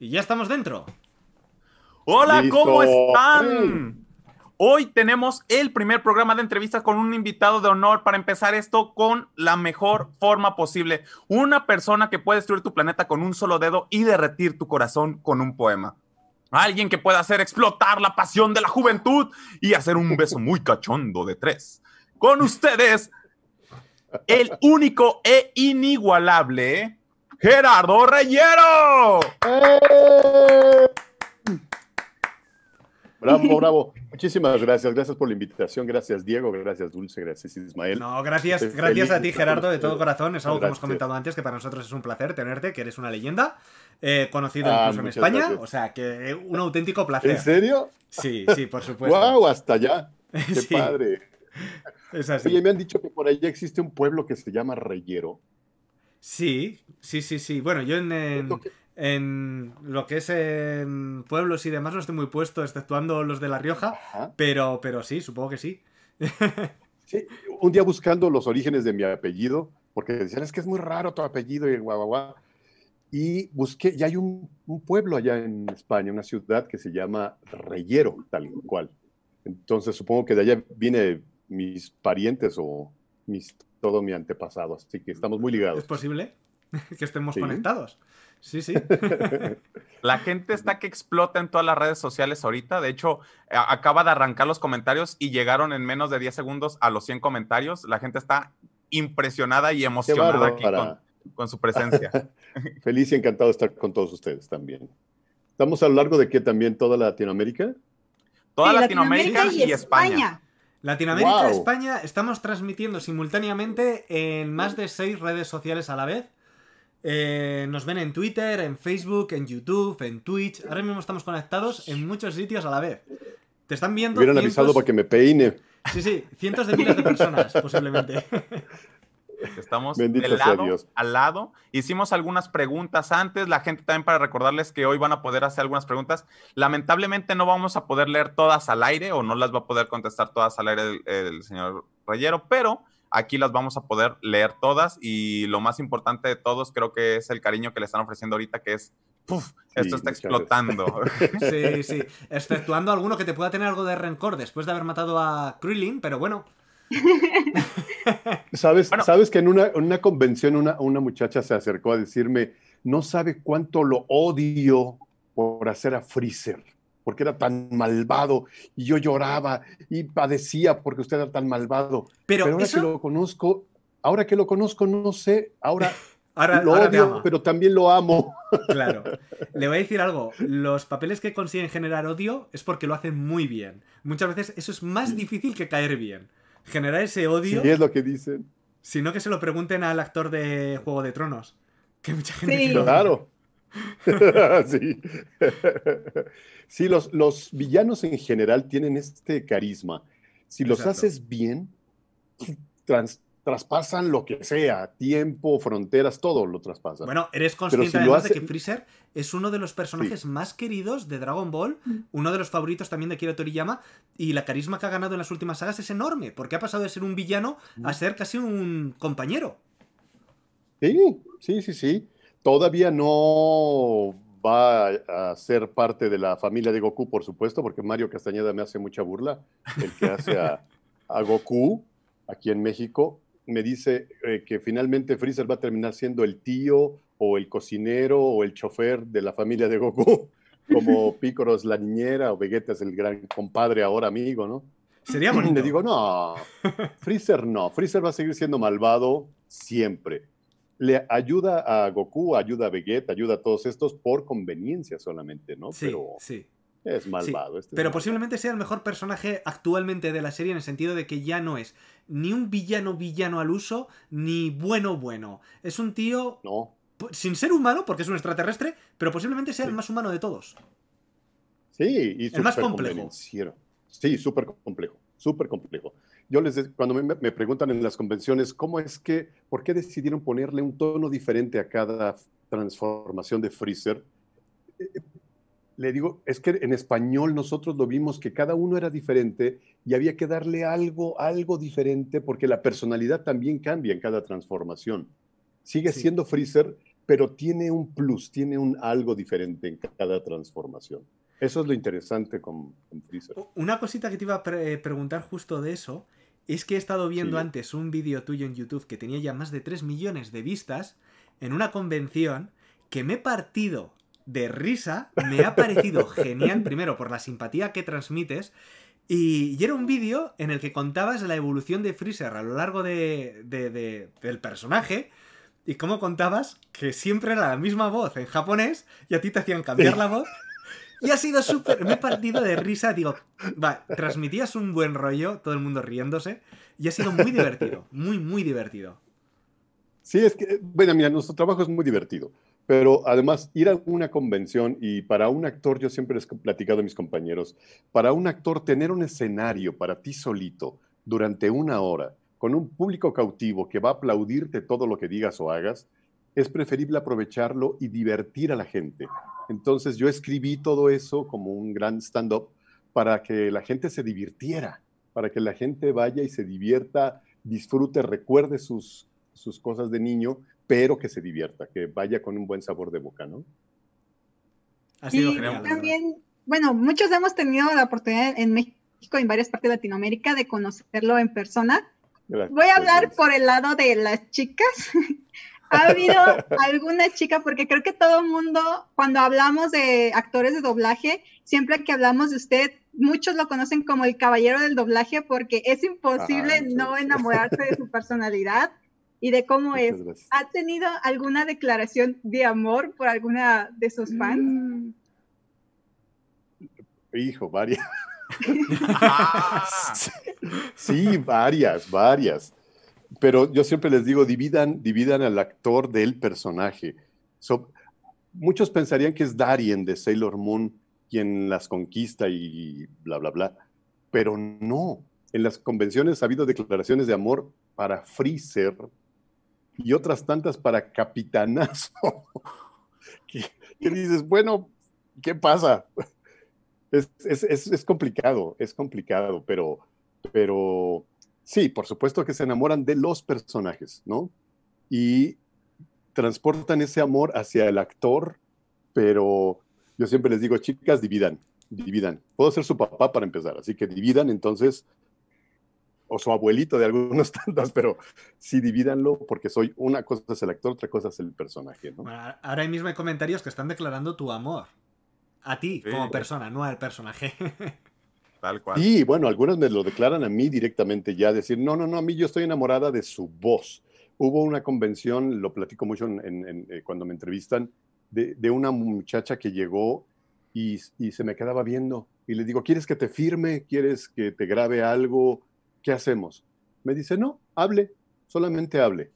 Y ya estamos dentro. Hola, ¿cómo están? Hoy tenemos el primer programa de entrevistas con un invitado de honor para empezar esto con la mejor forma posible. Una persona que puede destruir tu planeta con un solo dedo y derretir tu corazón con un poema. Alguien que pueda hacer explotar la pasión de la juventud y hacer un beso muy cachondo de tres. Con ustedes, el único e inigualable Gerardo Reyero. ¡Eh! Bravo, bravo. Muchísimas gracias. Gracias por la invitación. Gracias, Diego. Gracias, Dulce. Gracias, Ismael. No, gracias. gracias a ti, Gerardo, de todo corazón. Es algo que hemos comentado antes, que para nosotros es un placer tenerte, que eres una leyenda. Eh, conocido ah, incluso en España. O sea, que eh, un auténtico placer. ¿En serio? Sí, sí, por supuesto. ¡Guau, Hasta allá. ¡Qué padre! Es así. me han dicho que por allá existe un pueblo que se llama Reyero. Sí, sí, sí, sí. Bueno, yo en, en, lo que es pueblos y demás no estoy muy puesto, exceptuando los de La Rioja, pero, pero sí, supongo que sí. Un día buscando los orígenes de mi apellido, porque decían, es que es muy raro tu apellido y el guau, Y busqué, y hay un, pueblo allá en España, una ciudad que se llama Reyero, tal cual. Entonces supongo que de allá viene mis parientes o mis todo mi antepasado. Así que estamos muy ligados. ¿Es posible que estemos conectados? Sí, sí. La gente está que explota en todas las redes sociales ahorita. De hecho, acaba de arrancar los comentarios y llegaron en menos de 10 segundos a los 100 comentarios. La gente está impresionada y emocionada aquí con, su presencia. Feliz y encantado de estar con todos ustedes también. ¿Estamos a lo largo de que también toda Latinoamérica? Toda Latinoamérica, y, España. España. Latinoamérica, España, estamos transmitiendo simultáneamente en más de seis redes sociales a la vez. Eh, nos ven en Twitter, en Facebook, en YouTube, en Twitch. Ahora mismo estamos conectados en muchos sitios a la vez. Te están viendo. Me hubieran avisado para me peine. Sí, sí, cientos de miles de personas, posiblemente estamos lado al lado. Hicimos algunas preguntas antes, la gente también para recordarles que hoy van a poder hacer algunas preguntas. Lamentablemente no vamos a poder leer todas al aire o no las va a poder contestar todas al aire el, señor Reyero, pero aquí las vamos a poder leer todas y lo más importante de todos creo que es el cariño que le están ofreciendo ahorita que es esto está explotando. Sí, sí. Exceptuando alguno que te pueda tener algo de rencor después de haber matado a Krillin, pero bueno, ¿Sabes, ¿Sabes que en una, convención una, muchacha se acercó a decirme, no sabe cuánto lo odio por hacer a Freezer, porque era tan malvado, y yo lloraba y padecía porque usted era tan malvado. Pero, ahora que lo conozco, ahora que lo conozco, no sé, ahora... ahora lo odio, pero también lo amo. Claro. Le voy a decir algo. Los papeles que consiguen generar odio es porque lo hacen muy bien. Muchas veces eso es más difícil que caer bien generar ese odio. Sí, es lo que dicen. Sino que se lo pregunten al actor de Juego de Tronos. Que mucha gente. claro. sí. sí, los, los villanos en general tienen este carisma. Si los haces bien, trans, traspasan lo que sea, tiempo, fronteras, todo lo traspasan. Bueno, eres consciente además de que Freezer es uno de los personajes más queridos de Dragon Ball, mm. uno de los favoritos también de Kira Toriyama, y la carisma que ha ganado en las últimas sagas es enorme, porque ha pasado de ser un villano a mm. ser casi un compañero. Sí, sí, sí, sí. Todavía no va a ser parte de la familia de Goku, por supuesto, porque Mario Castañeda me hace mucha burla, el que hace a, a Goku aquí en México, me dice eh, que finalmente Freezer va a terminar siendo el tío o el cocinero o el chofer de la familia de Goku, como Piccolo es la niñera o Vegeta es el gran compadre ahora amigo, ¿no? Sería bonito. Le digo, no, Freezer no, Freezer va a seguir siendo malvado siempre. Le ayuda a Goku, ayuda a Vegeta, ayuda a todos estos por conveniencia solamente, ¿no? Pero... sí. Es malvado. Este pero posiblemente sea el mejor personaje actualmente de la serie en el sentido de que ya no es ni un villano villano al uso, ni bueno bueno. Es un tío... No. Sin ser humano, porque es un extraterrestre, pero posiblemente sea el más humano de todos. Sí, y el más complejo. Sí, súper complejo, súper complejo. Yo les, cuando me, preguntan en las convenciones, ¿cómo es que, por qué decidieron ponerle un tono diferente a cada transformación de Freezer? Eh, eh, le digo, es que en español nosotros lo vimos que cada uno era diferente y había que darle algo, algo diferente, porque la personalidad también cambia en cada transformación. Sigue siendo Freezer, pero tiene un plus, tiene un algo diferente en cada transformación. Eso es lo interesante con, Freezer. Una cosita que te iba a eh, preguntar justo de eso, es que he estado viendo antes un vídeo tuyo en YouTube que tenía ya más de 3 millones de vistas en una convención que me he partido de risa, me ha parecido genial, primero por la simpatía que transmites y, era un vídeo en el que contabas la evolución de Freezer a lo largo de, del personaje y cómo contabas que siempre era la misma voz en japonés y a ti te hacían cambiar la voz. Y ha sido súper... Me he partido de risa, digo, va, transmitías un buen rollo, todo el mundo riéndose, y ha sido muy divertido, muy, muy divertido. Sí, es que, bueno, mira, nuestro trabajo es muy divertido. Pero además, ir a una convención y para un actor, yo siempre les he platicado a mis compañeros, para un actor tener un escenario para ti solito durante una hora, con un público cautivo que va a aplaudirte todo lo que digas o hagas, es preferible aprovecharlo y divertir a la gente. Entonces yo escribí todo eso como un gran stand-up para que la gente se divirtiera, para que la gente vaya y se divierta, disfrute, recuerde sus, sus cosas de niño pero que se divierta, que vaya con un buen sabor de boca, ¿no? Así También, bueno, muchos hemos tenido la oportunidad en México, y en varias partes de Latinoamérica, de conocerlo en persona. Voy a hablar por el lado de las chicas. ha habido alguna chica, porque creo que todo el mundo, cuando hablamos de actores de doblaje, siempre que hablamos de usted, muchos lo conocen como el caballero del doblaje porque es ah, imposible no enamorarse de su personalidad y de cómo es. ¿Ha tenido alguna declaración de amor por alguna de sus fans? Mm. Hijo, varias. sí, varias, varias. Pero yo siempre les digo, dividan, dividan al actor del personaje. muchos pensarían que es Darien de Sailor Moon quien las conquista y bla, bla, bla. Pero no. En las convenciones ha habido declaraciones de amor para Freezer, y otras tantas para capitanazo. que, dices, bueno, ¿qué pasa? Es, complicado, es complicado, pero, pero sí, por supuesto que se enamoran de los personajes, ¿no? Y transportan ese amor hacia el actor, pero yo siempre les digo, chicas, dividan, dividan. Puedo ser su papá para empezar, así que dividan entonces o su abuelito de algunos tantos, pero sí divídanlo porque soy una cosa es el actor, otra cosa es el personaje. ¿no? Ah, ahora mismo hay comentarios que están declarando tu amor a ti como persona, no al personaje. Tal cual. Sí, bueno, algunos me lo declaran a mí directamente ya, decir, no, no, no, a mí yo estoy enamorada de su voz. Hubo una convención, lo platico mucho en, eh, cuando me entrevistan, de, una muchacha que llegó y, y se me quedaba viendo y le digo, ¿quieres que te firme? ¿Quieres que te grabe algo? ¿qué hacemos? Me dice, no, hable, solamente hable.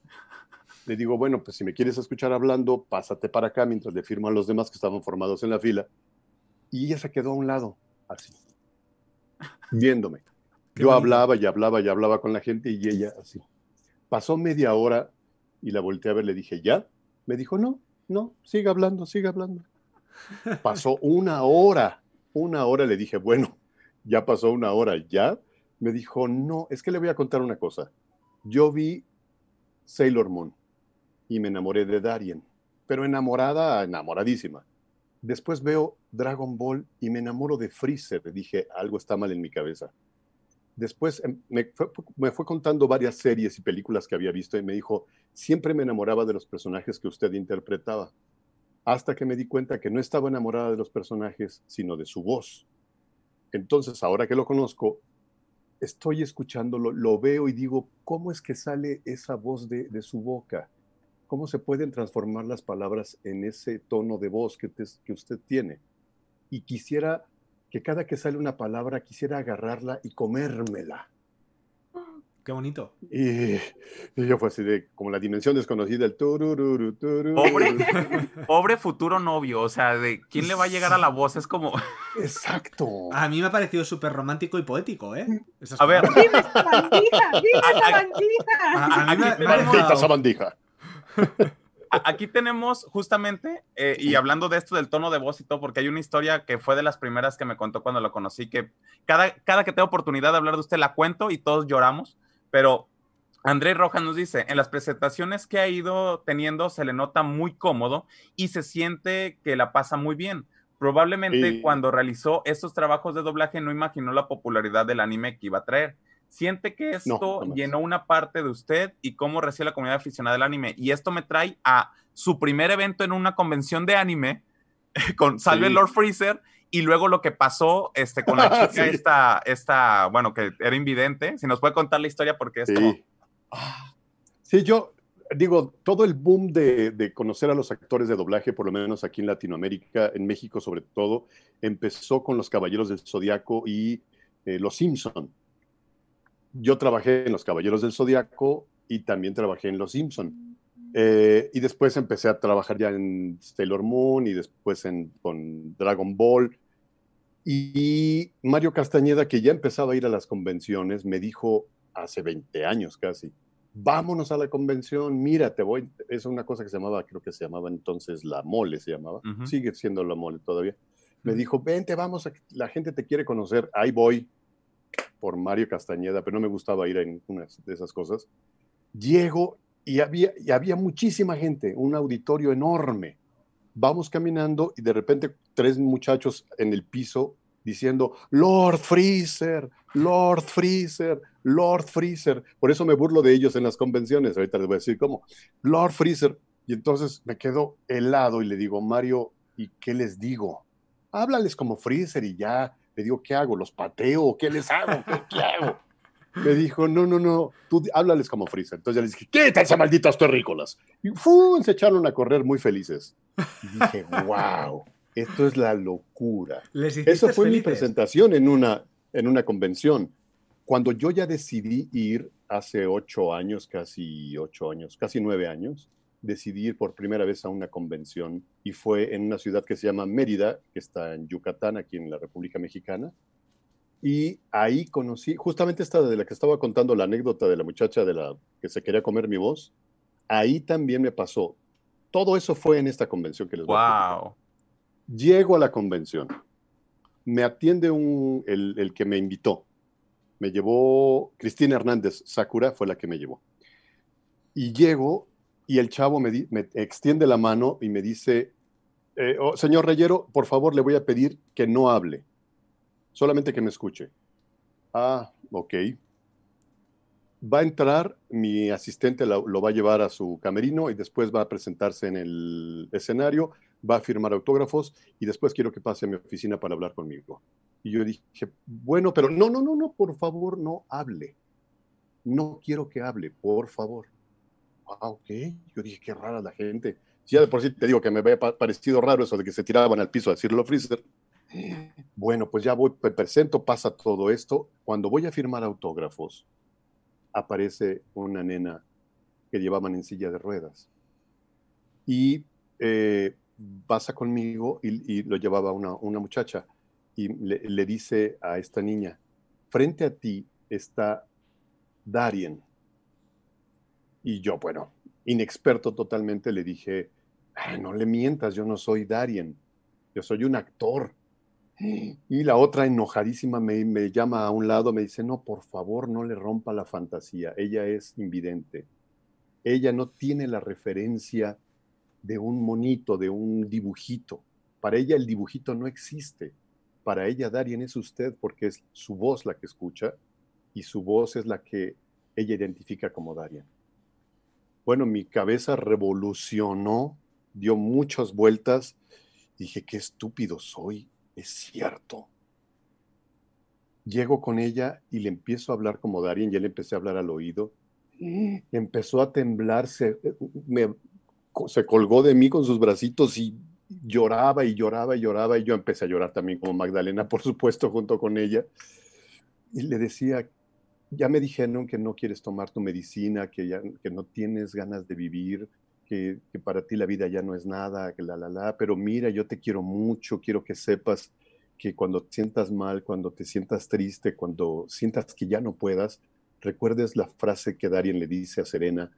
Le digo, bueno, pues si me quieres escuchar hablando, pásate para acá mientras le firmo a los demás que estaban formados en la fila. Y ella se quedó a un lado, así, viéndome. Yo hablaba y hablaba y hablaba con la gente y ella así. Pasó media hora y la volteé a ver, le dije, ¿ya? Me dijo, no, no, sigue hablando, sigue hablando. Pasó una hora, una hora, le dije, bueno, ya pasó una hora, ¿ya? me dijo, no, es que le voy a contar una cosa. Yo vi Sailor Moon y me enamoré de Darien, pero enamorada, enamoradísima. Después veo Dragon Ball y me enamoro de Freezer. Dije, algo está mal en mi cabeza. Después em, me me fue contando varias series y películas que había visto y me dijo, siempre me enamoraba de los personajes que usted interpretaba, hasta que me di cuenta que no estaba enamorada de los personajes, sino de su voz. Entonces, ahora que lo conozco, estoy escuchándolo, lo veo y digo, ¿cómo es que sale esa voz de, su boca? ¿Cómo se pueden transformar las palabras en ese tono de voz que, que usted tiene? Y quisiera que cada que sale una palabra, quisiera agarrarla y comérmela. Qué bonito. Y, yo fue así de como la dimensión desconocida, el turu. Pobre, pobre futuro novio, o sea, de quién le va a llegar a la voz, es como... Exacto. A mí me ha parecido súper romántico y poético, ¿eh? a ver... Dime esa bandija! dime esa bandija! bandija! aquí tenemos justamente, eh, y hablando de esto del tono de voz y todo, porque hay una historia que fue de las primeras que me contó cuando lo conocí, que cada, cada que tengo oportunidad de hablar de usted la cuento y todos lloramos, pero Andrés Rojas nos dice, en las presentaciones que ha ido teniendo se le nota muy cómodo y se siente que la pasa muy bien. Probablemente cuando realizó estos trabajos de doblaje no imaginó la popularidad del anime que iba a traer. Siente que esto llenó una parte de usted y cómo recibe la comunidad aficionada del anime. Y esto me trae a su primer evento en una convención de anime con Salve Lord Freezer y luego lo que pasó este, con la chica, esta, bueno, que era invidente. Si nos puede contar la historia, porque es sí. Ah. yo digo, todo el boom de, conocer a los actores de doblaje, por lo menos aquí en Latinoamérica, en México sobre todo, empezó con Los Caballeros del Zodiaco y eh, Los Simpson. Yo trabajé en Los Caballeros del Zodiaco y también trabajé en Los Simpson. Eh, y después empecé a trabajar ya en Sailor Moon y después en, con Dragon Ball y Mario Castañeda, que ya empezaba a ir a las convenciones, me dijo hace 20 años casi, vámonos a la convención, mira, te voy, es una cosa que se llamaba, creo que se llamaba entonces La Mole, se llamaba, sigue siendo La Mole todavía. Me dijo, vente, vamos, la gente te quiere conocer, ahí voy, por Mario Castañeda, pero no me gustaba ir a ninguna de esas cosas. Llego y había, y había muchísima gente, un auditorio enorme vamos caminando y de repente tres muchachos en el piso diciendo, Lord Freezer, Lord Freezer, Lord Freezer. Por eso me burlo de ellos en las convenciones, ahorita les voy a decir cómo. Lord Freezer. Y entonces me quedo helado y le digo, Mario, ¿y qué les digo? Háblales como Freezer y ya. Le digo, ¿qué hago? ¿Los pateo? ¿Qué les hago? ¿Qué, qué hago los pateo qué les hago qué hago me dijo, no, no, no, tú háblales como Freezer. Entonces yo les dije, tal esas malditas terrícolas. Y ¡fum! se echaron a correr muy felices. Y dije, wow, esto es la locura. Eso fue mi presentación en una, en una convención. Cuando yo ya decidí ir hace ocho años, casi ocho años, casi nueve años, decidí ir por primera vez a una convención y fue en una ciudad que se llama Mérida, que está en Yucatán, aquí en la República Mexicana, y ahí conocí, justamente esta de la que estaba contando la anécdota de la muchacha de la que se quería comer mi voz, ahí también me pasó. Todo eso fue en esta convención que les voy wow. Llego a la convención, me atiende un, el, que me invitó, me llevó Cristina Hernández, Sakura fue la que me llevó. Y llego y el chavo me, extiende la mano y me dice, eh, oh, señor Reyero, por favor le voy a pedir que no hable. Solamente que me escuche. Ah, ok. Va a entrar, mi asistente lo, va a llevar a su camerino y después va a presentarse en el escenario, va a firmar autógrafos y después quiero que pase a mi oficina para hablar conmigo. Y yo dije, bueno, pero no, no, no, no, por favor, no hable. No quiero que hable, por favor. Ah, ok. Yo dije, qué rara la gente. Si ya de por sí te digo que me había parecido raro eso de que se tiraban al piso a decirlo freezer. Bueno, pues ya voy, presento, pasa todo esto. Cuando voy a firmar autógrafos, aparece una nena que llevaba en silla de ruedas. Y eh, pasa conmigo y, lo llevaba una, muchacha y le, le, dice a esta niña, frente a ti está Darien. Y yo, bueno, inexperto totalmente, le dije, no le mientas, yo no soy Darien, yo soy un actor y la otra enojadísima me, llama a un lado, me dice, no, por favor, no le rompa la fantasía, ella es invidente, ella no tiene la referencia de un monito, de un dibujito, para ella el dibujito no existe, para ella Darien es usted porque es su voz la que escucha y su voz es la que ella identifica como Darien. Bueno, mi cabeza revolucionó, dio muchas vueltas, dije, qué estúpido soy, es cierto. Llego con ella y le empiezo a hablar como Darien, ya le empecé a hablar al oído. Mm. Empezó a temblarse. se, eh, se colgó de mí con sus bracitos y lloraba y lloraba y lloraba y yo empecé a llorar también como Magdalena, por supuesto, junto con ella. Y le decía, ya me dijeron que no quieres tomar tu medicina, que, que no tienes ganas de vivir, que, para ti la vida ya no es nada, la, la, la, pero mira, yo te quiero mucho, quiero que sepas que cuando te sientas mal, cuando te sientas triste, cuando sientas que ya no puedas, recuerdes la frase que Darien le dice a Serena,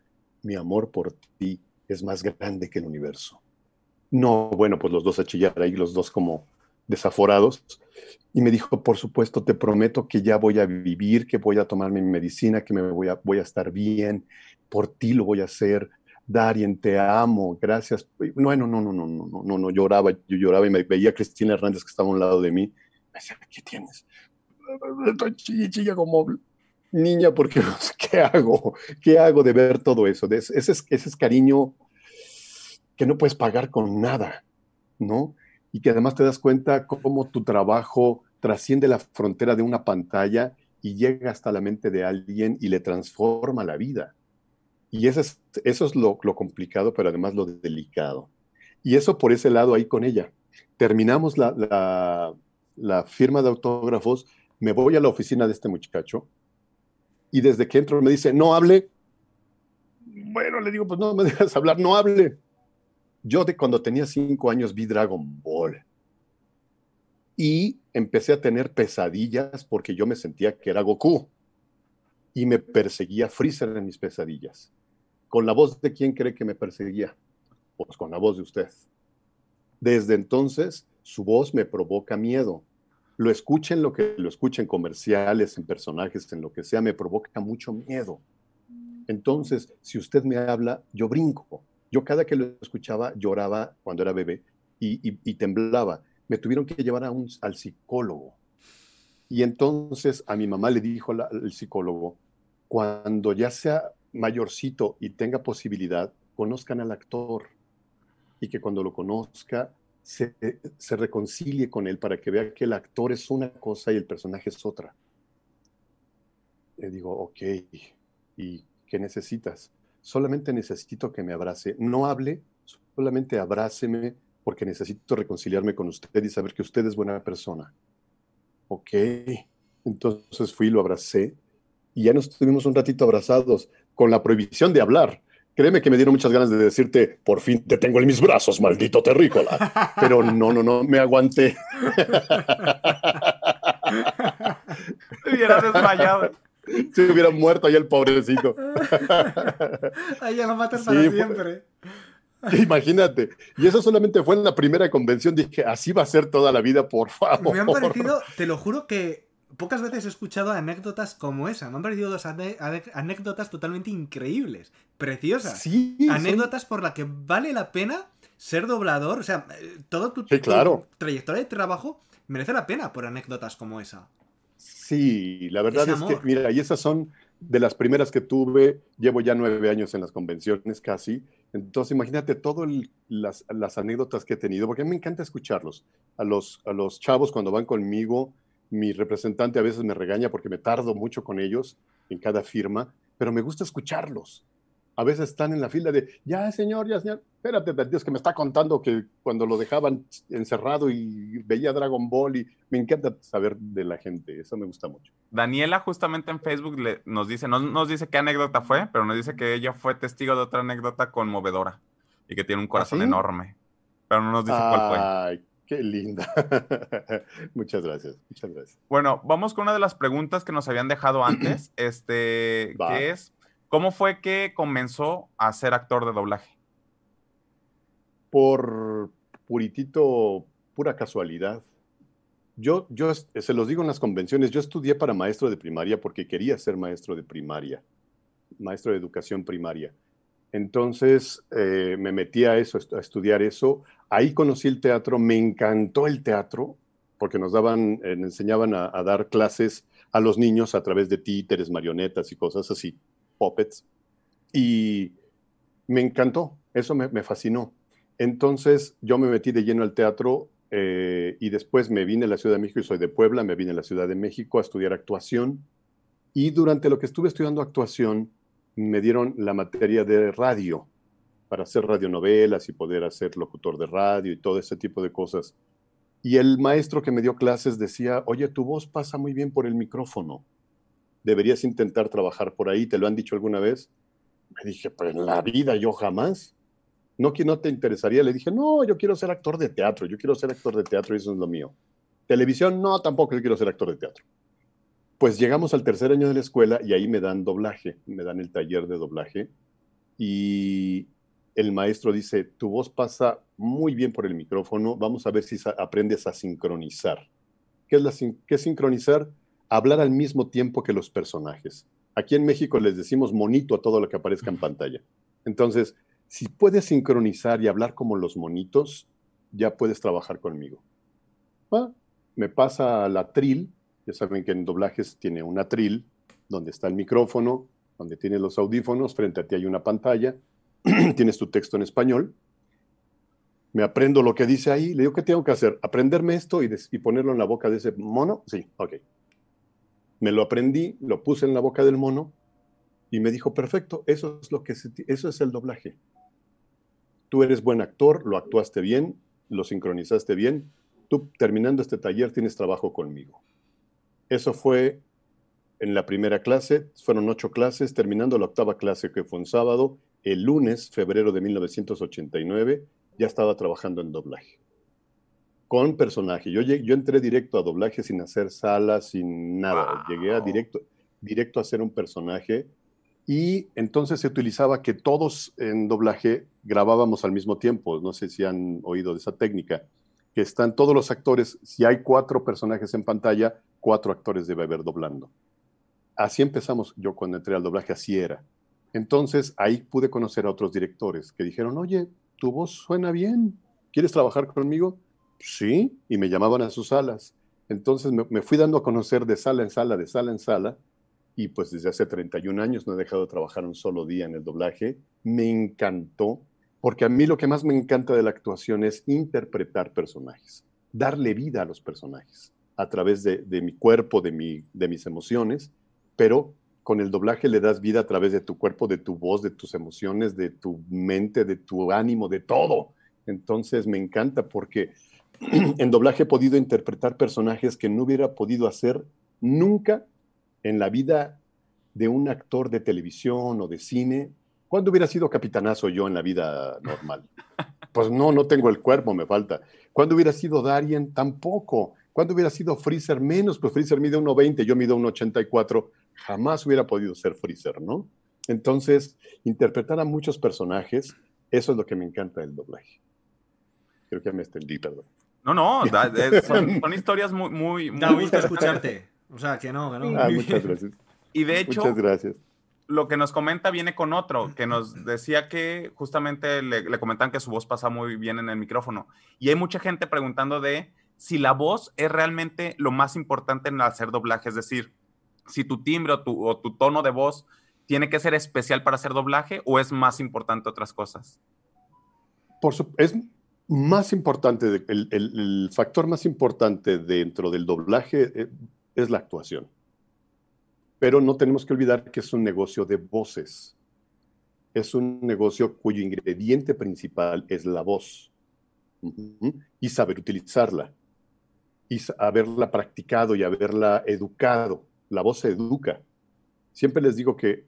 mi amor por ti es más grande que el universo. No, bueno, pues los dos a chillar ahí, los dos como desaforados. Y me dijo, por supuesto, te prometo que ya voy a vivir, que voy a tomarme mi medicina, que me voy voy a estar bien, por ti lo voy a hacer, Darien, te amo, gracias. No, no, no, no, no, no, no, no, lloraba, yo lloraba y me veía a Cristina Hernández que estaba a un lado de mí. Me decía, ¿qué tienes? Estoy chilla, chilla como niña porque pues, ¿qué hago? ¿Qué hago de ver todo eso? ese, ese, es cariño que no puedes pagar con nada, ¿no? Y que además te das cuenta cómo tu trabajo trasciende la frontera de una pantalla y llega hasta la mente de alguien y le transforma la vida. Y eso es, eso es lo, complicado, pero además lo delicado. Y eso por ese lado ahí con ella. Terminamos la, firma de autógrafos, me voy a la oficina de este muchacho y desde que entro me dice, no hable. Bueno, le digo, pues no me dejas hablar, no hable. Yo de cuando tenía cinco años vi Dragon Ball y empecé a tener pesadillas porque yo me sentía que era Goku y me perseguía Freezer en mis pesadillas. ¿Con la voz de quién cree que me perseguía? Pues con la voz de usted. Desde entonces, su voz me provoca miedo. Lo escuchen lo que lo escuchen comerciales, en personajes, en lo que sea, me provoca mucho miedo. Entonces, si usted me habla, yo brinco. Yo cada que lo escuchaba lloraba cuando era bebé y, temblaba. Me tuvieron que llevar un, al psicólogo. Y entonces a mi mamá le dijo al psicólogo, cuando ya sea mayorcito y tenga posibilidad, conozcan al actor y que cuando lo conozca se, reconcilie con él para que vea que el actor es una cosa y el personaje es otra. Le digo, ok, ¿y qué necesitas? Solamente necesito que me abrace. No hable, solamente abráceme porque necesito reconciliarme con usted y saber que usted es buena persona. Ok, entonces fui, y lo abracé y ya nos tuvimos un ratito abrazados con la prohibición de hablar. Créeme que me dieron muchas ganas de decirte, por fin te tengo en mis brazos, maldito terrícola. Pero no, no, no, me aguanté. Te hubieras desmayado. Se hubiera muerto ahí el pobrecito. Ahí ya lo matas para siempre. Imagínate. Y eso solamente fue en la primera convención. Dije, así va a ser toda la vida, por favor. Me han parecido, te lo juro que pocas veces he escuchado anécdotas como esa. Me han parecido dos anécdotas totalmente increíbles, preciosas. Sí, anécdotas por las que vale la pena ser doblador. O sea, eh, toda tu, trayectoria de trabajo merece la pena por anécdotas como esa. Sí, la verdad es, que, mira, y esas son de las primeras que tuve. Llevo ya nueve años en las convenciones casi. Entonces, imagínate todas las, anécdotas que he tenido, porque a mí me encanta escucharlos. A los, a los chavos cuando van conmigo mi representante a veces me regaña porque me tardo mucho con ellos en cada firma, pero me gusta escucharlos. A veces están en la fila de, ya señor, ya señor, espérate, Dios que me está contando que cuando lo dejaban encerrado y veía Dragon Ball y me encanta saber de la gente, eso me gusta mucho. Daniela justamente en Facebook le, nos dice, no nos dice qué anécdota fue, pero nos dice que ella fue testigo de otra anécdota conmovedora y que tiene un corazón ¿Ah, enorme, pero no nos dice cuál fue. Qué linda. muchas gracias, muchas gracias. Bueno, vamos con una de las preguntas que nos habían dejado antes, este, que es, ¿cómo fue que comenzó a ser actor de doblaje? Por puritito, pura casualidad. Yo, yo se los digo en las convenciones, yo estudié para maestro de primaria porque quería ser maestro de primaria, maestro de educación primaria. Entonces eh, me metí a eso, a estudiar eso. Ahí conocí el teatro, me encantó el teatro, porque nos daban, eh, enseñaban a, dar clases a los niños a través de títeres, marionetas y cosas así, puppets. Y me encantó, eso me, fascinó. Entonces yo me metí de lleno al teatro eh, y después me vine a la Ciudad de México y soy de Puebla, me vine a la Ciudad de México a estudiar actuación. Y durante lo que estuve estudiando actuación, me dieron la materia de radio para hacer radionovelas y poder hacer locutor de radio y todo ese tipo de cosas. Y el maestro que me dio clases decía, oye, tu voz pasa muy bien por el micrófono, deberías intentar trabajar por ahí, ¿te lo han dicho alguna vez? Me dije, pero pues en la vida yo jamás. No, que no te interesaría. Le dije, no, yo quiero ser actor de teatro, yo quiero ser actor de teatro y eso es lo mío. Televisión, no, tampoco yo quiero ser actor de teatro pues llegamos al tercer año de la escuela y ahí me dan doblaje, me dan el taller de doblaje y el maestro dice, tu voz pasa muy bien por el micrófono, vamos a ver si aprendes a sincronizar. ¿Qué es, la sincronizar? Hablar al mismo tiempo que los personajes. Aquí en México les decimos monito a todo lo que aparezca en pantalla. Entonces, si puedes sincronizar y hablar como los monitos, ya puedes trabajar conmigo. Ah, me pasa la tril ya saben que en doblajes tiene un atril donde está el micrófono, donde tienes los audífonos, frente a ti hay una pantalla, tienes tu texto en español. Me aprendo lo que dice ahí, le digo, ¿qué tengo que hacer? ¿Aprenderme esto y, y ponerlo en la boca de ese mono? Sí, ok. Me lo aprendí, lo puse en la boca del mono y me dijo, perfecto, eso es, lo que eso es el doblaje. Tú eres buen actor, lo actuaste bien, lo sincronizaste bien, tú terminando este taller tienes trabajo conmigo. Eso fue en la primera clase, fueron ocho clases, terminando la octava clase que fue un sábado, el lunes, febrero de 1989, ya estaba trabajando en doblaje. Con personaje. Yo, yo entré directo a doblaje sin hacer sala, sin nada. Llegué a directo, directo a hacer un personaje. Y entonces se utilizaba que todos en doblaje grabábamos al mismo tiempo. No sé si han oído de esa técnica, que están todos los actores, si hay cuatro personajes en pantalla, cuatro actores debe haber doblando. Así empezamos, yo cuando entré al doblaje así era. Entonces ahí pude conocer a otros directores que dijeron, oye, tu voz suena bien, ¿quieres trabajar conmigo? Sí, y me llamaban a sus salas. Entonces me, me fui dando a conocer de sala en sala, de sala en sala, y pues desde hace 31 años no he dejado de trabajar un solo día en el doblaje. Me encantó, porque a mí lo que más me encanta de la actuación es interpretar personajes, darle vida a los personajes a través de, mi cuerpo, de, mi, de mis emociones, pero con el doblaje le das vida a través de tu cuerpo, de tu voz, de tus emociones, de tu mente, de tu ánimo, de todo. Entonces me encanta porque en doblaje he podido interpretar personajes que no hubiera podido hacer nunca en la vida de un actor de televisión o de cine. ¿Cuándo hubiera sido capitanazo yo en la vida normal? Pues no, no tengo el cuerpo, me falta. ¿Cuándo hubiera sido Darien? Tampoco. ¿Cuándo hubiera sido Freezer menos? Pues Freezer mide 1,20, yo mido 1,84. Jamás hubiera podido ser Freezer, ¿no? Entonces, interpretar a muchos personajes, eso es lo que me encanta del doblaje. Creo que ya me extendí, perdón. No, no, son, historias muy, muy, muy gusto escucharte. O sea, que no, que no. Ah, muchas gracias. Y de hecho, gracias. lo que nos comenta viene con otro, que nos decía que justamente le, le comentan que su voz pasa muy bien en el micrófono. Y hay mucha gente preguntando de si la voz es realmente lo más importante en hacer doblaje, es decir, si tu timbre o tu, tono de voz tiene que ser especial para hacer doblaje o es más importante otras cosas. Por es más importante, el, factor más importante dentro del doblaje eh, es la actuación. Pero no tenemos que olvidar que es un negocio de voces. Es un negocio cuyo ingrediente principal es la voz y saber utilizarla y haberla practicado y haberla educado. La voz se educa. Siempre les digo que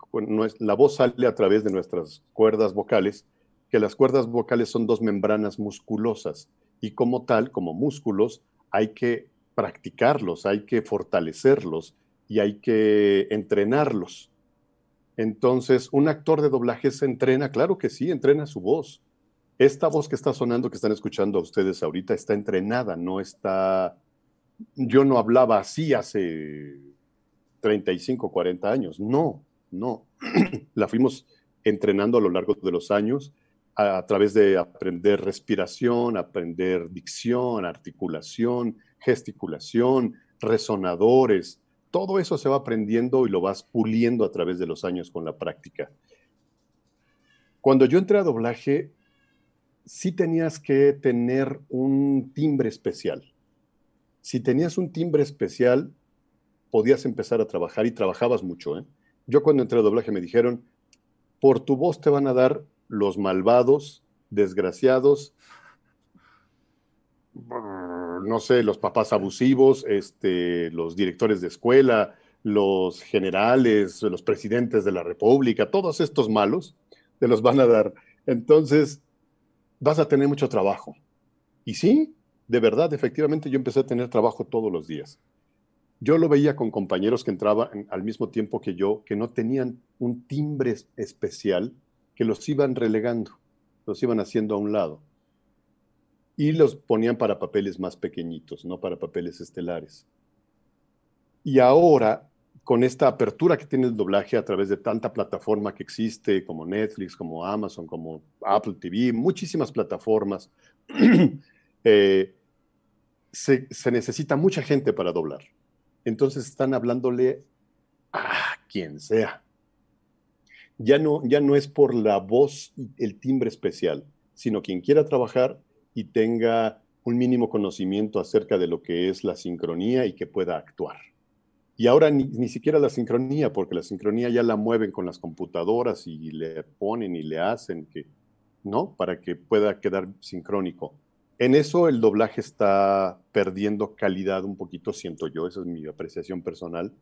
la voz sale a través de nuestras cuerdas vocales, que las cuerdas vocales son dos membranas musculosas y como tal, como músculos, hay que practicarlos, hay que fortalecerlos y hay que entrenarlos. Entonces, un actor de doblaje se entrena, claro que sí, entrena su voz. Esta voz que está sonando, que están escuchando a ustedes ahorita, está entrenada, no está yo no hablaba así hace 35, 40 años. No, no. la fuimos entrenando a lo largo de los años a, a través de aprender respiración, aprender dicción, articulación, gesticulación, resonadores. Todo eso se va aprendiendo y lo vas puliendo a través de los años con la práctica. Cuando yo entré a doblaje, sí tenías que tener un timbre especial si tenías un timbre especial, podías empezar a trabajar y trabajabas mucho. ¿eh? Yo cuando entré al doblaje me dijeron, por tu voz te van a dar los malvados, desgraciados, no sé, los papás abusivos, este, los directores de escuela, los generales, los presidentes de la República, todos estos malos, te los van a dar. Entonces, vas a tener mucho trabajo. Y sí, de verdad, efectivamente, yo empecé a tener trabajo todos los días. Yo lo veía con compañeros que entraban al mismo tiempo que yo, que no tenían un timbre especial, que los iban relegando, los iban haciendo a un lado. Y los ponían para papeles más pequeñitos, no para papeles estelares. Y ahora, con esta apertura que tiene el doblaje a través de tanta plataforma que existe, como Netflix, como Amazon, como Apple TV, muchísimas plataformas, eh, se, necesita mucha gente para doblar. Entonces están hablándole a quien sea. Ya no, ya no es por la voz, el timbre especial, sino quien quiera trabajar y tenga un mínimo conocimiento acerca de lo que es la sincronía y que pueda actuar. Y ahora ni, ni, siquiera la sincronía, porque la sincronía ya la mueven con las computadoras y le ponen y le hacen que, ¿no? Para que pueda quedar sincrónico. En eso el doblaje está perdiendo calidad un poquito, siento yo, esa es mi apreciación personal,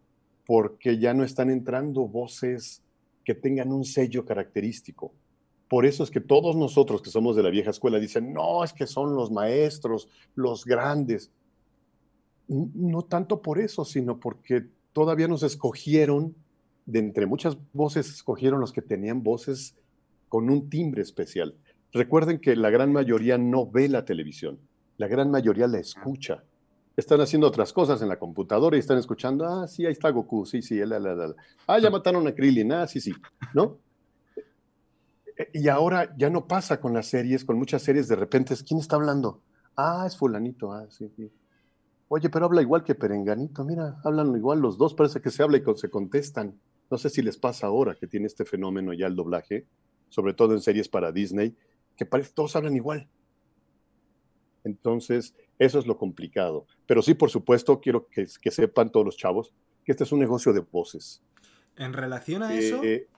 porque ya no están entrando voces que tengan un sello característico. Por eso es que todos nosotros que somos de la vieja escuela dicen, no, es que son los maestros, los grandes. No tanto por eso, sino porque todavía nos escogieron, de entre muchas voces, escogieron los que tenían voces con un timbre especial. Recuerden que la gran mayoría no ve la televisión, la gran mayoría la escucha. Están haciendo otras cosas en la computadora y están escuchando, ah, sí, ahí está Goku, sí, sí, la, la. ah, ya mataron a Krillin, ah, sí, sí, ¿no? E, y ahora ya no pasa con las series, con muchas series de repente ¿quién está hablando? Ah, es fulanito, ah, sí, sí. Oye, pero habla igual que Perenganito, mira, hablan igual los dos, parece que se habla y se contestan. No sé si les pasa ahora que tiene este fenómeno ya el doblaje, sobre todo en series para Disney, que parece todos hablan igual. Entonces, eso es lo complicado. Pero sí, por supuesto, quiero que, sepan todos los chavos que este es un negocio de voces. En relación a eh, eso, eh,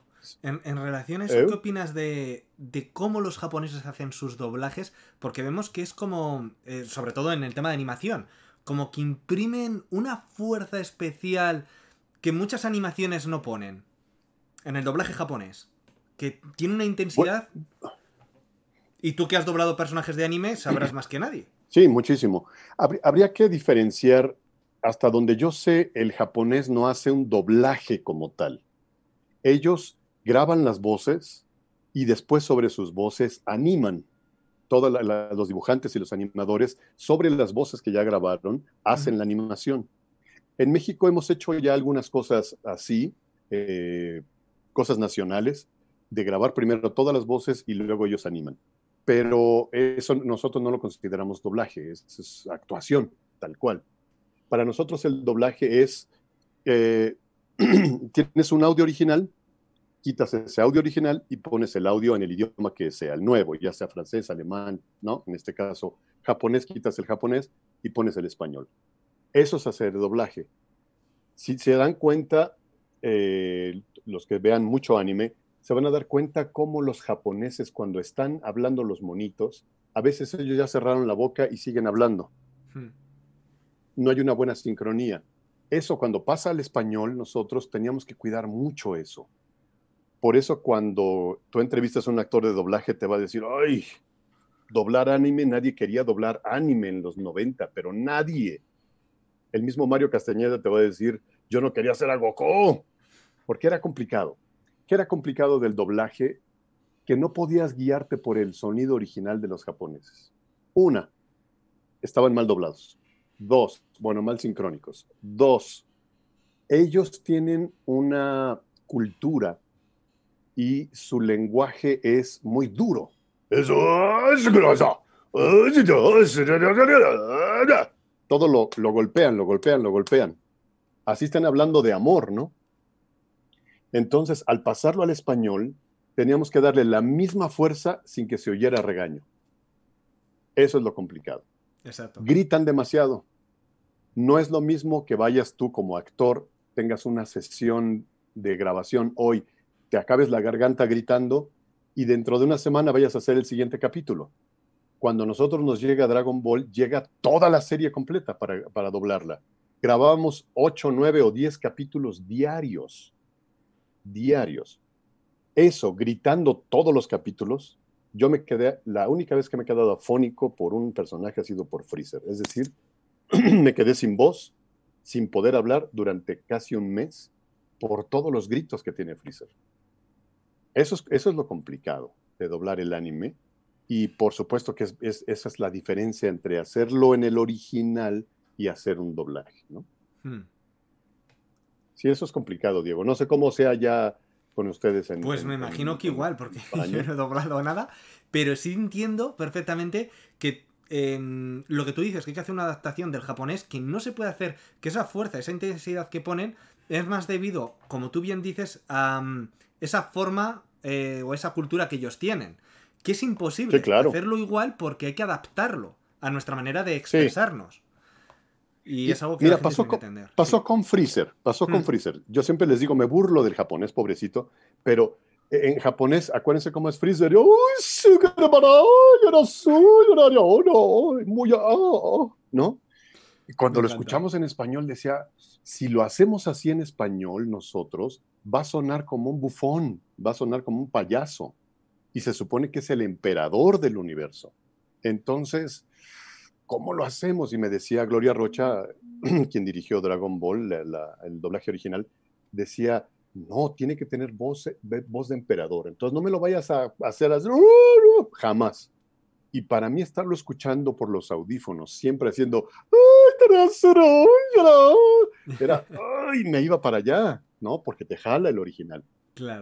en, en, relación a eso, ¿Eh? ¿qué opinas de, cómo los japoneses hacen sus doblajes? Porque vemos que es como, sobre todo en el tema de animación, como que imprimen una fuerza especial que muchas animaciones no ponen en el doblaje japonés, que tiene una intensidad y tú que has doblado personajes de anime sabrás más que nadie. Sí, muchísimo. Habría que diferenciar, hasta donde yo sé, el japonés no hace un doblaje como tal. Ellos graban las voces y después sobre sus voces animan. Todos los dibujantes y los animadores sobre las voces que ya grabaron hacen la animación. En México hemos hecho ya algunas cosas así, eh, cosas nacionales, de grabar primero todas las voces y luego ellos animan pero eso nosotros no lo consideramos doblaje, es, actuación, tal cual. Para nosotros el doblaje es, eh, tienes un audio original, quitas ese audio original y pones el audio en el idioma que sea, el nuevo, ya sea francés, alemán, ¿no? En este caso, japonés, quitas el japonés y pones el español. Eso es hacer doblaje. Si se dan cuenta, eh, los que vean mucho anime, se van a dar cuenta cómo los japoneses cuando están hablando los monitos, a veces ellos ya cerraron la boca y siguen hablando. Hmm. No hay una buena sincronía. Eso cuando pasa al español, nosotros teníamos que cuidar mucho eso. Por eso cuando tú entrevistas a un actor de doblaje te va a decir, ay, doblar anime, nadie quería doblar anime en los 90, pero nadie. El mismo Mario Castañeda te va a decir, yo no quería hacer a Goku, porque era complicado que era complicado del doblaje, que no podías guiarte por el sonido original de los japoneses. Una, estaban mal doblados. Dos, bueno, mal sincrónicos. Dos, ellos tienen una cultura y su lenguaje es muy duro. Eso es Todo lo golpean, lo golpean, lo golpean. Así están hablando de amor, ¿no? Entonces, al pasarlo al español, teníamos que darle la misma fuerza sin que se oyera regaño. Eso es lo complicado. Exacto. Gritan demasiado. No es lo mismo que vayas tú como actor, tengas una sesión de grabación hoy, te acabes la garganta gritando y dentro de una semana vayas a hacer el siguiente capítulo. Cuando nosotros nos llega Dragon Ball, llega toda la serie completa para, para doblarla. Grabábamos 8, 9 o 10 capítulos diarios diarios. Eso, gritando todos los capítulos, yo me quedé, la única vez que me he quedado afónico por un personaje ha sido por Freezer. Es decir, me quedé sin voz, sin poder hablar durante casi un mes por todos los gritos que tiene Freezer. Eso es, eso es lo complicado de doblar el anime. Y por supuesto que esa es la diferencia entre hacerlo en el original y hacer un doblaje. ¿no? Hmm. Sí, eso es complicado, Diego. No sé cómo sea ya con ustedes en... Pues me imagino que igual, porque yo no he doblado nada, pero sí entiendo perfectamente que em, lo que tú dices, que hay que hacer una adaptación del japonés que no se puede hacer, que esa fuerza, esa intensidad que ponen, es más debido, como tú bien dices, a mm, esa forma eh, o esa cultura que ellos tienen. Que es imposible hacerlo igual porque hay que adaptarlo a nuestra manera de expresarnos. Y es algo que Mira, pasó, pasó con Freezer, pasó con Freezer. Yo siempre les digo, me burlo del japonés, pobrecito, pero en japonés, acuérdense cómo es Freezer. Yo, ¿no? ¿No? cuando lo escuchamos en español decía, si lo hacemos así en español nosotros, va a sonar como un bufón, va a sonar como un payaso. Y se supone que es el emperador del universo. Entonces, ¿cómo lo hacemos? Y me decía Gloria Rocha, quien dirigió Dragon Ball, el doblaje original, decía, no, tiene que tener voz, eh, voz de emperador, entonces no me lo vayas a, hacer así, jamás. Y para mí estarlo escuchando por los audífonos, siempre haciendo, era, ay, me iba para allá, ¿no? Porque te jala el original.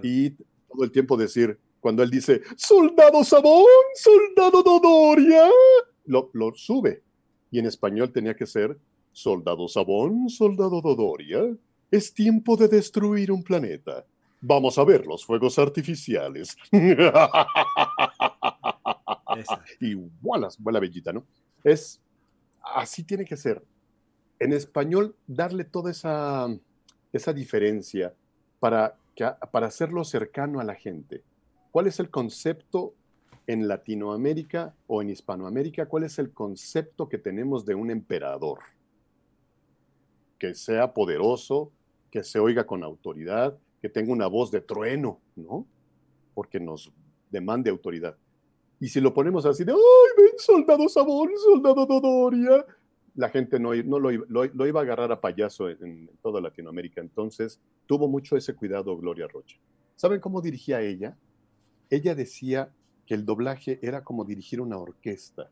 Y todo el tiempo decir, cuando él dice, soldado Sabón, soldado Dodoria, lo, sube. Y en español tenía que ser Soldado Sabón, Soldado Dodoria. Es tiempo de destruir un planeta. Vamos a ver los fuegos artificiales. y voilà, buena bellita, ¿no? Es así tiene que ser. En español, darle toda esa, esa diferencia para, para hacerlo cercano a la gente. ¿Cuál es el concepto en Latinoamérica o en Hispanoamérica, ¿cuál es el concepto que tenemos de un emperador? Que sea poderoso, que se oiga con autoridad, que tenga una voz de trueno, ¿no? Porque nos demande autoridad. Y si lo ponemos así de, ¡ay, ven, soldado Sabor, soldado Dodoria! La gente no, no lo, iba a agarrar a payaso en toda Latinoamérica. Entonces, tuvo mucho ese cuidado Gloria Rocha. ¿Saben cómo dirigía ella? Ella decía que el doblaje era como dirigir una orquesta.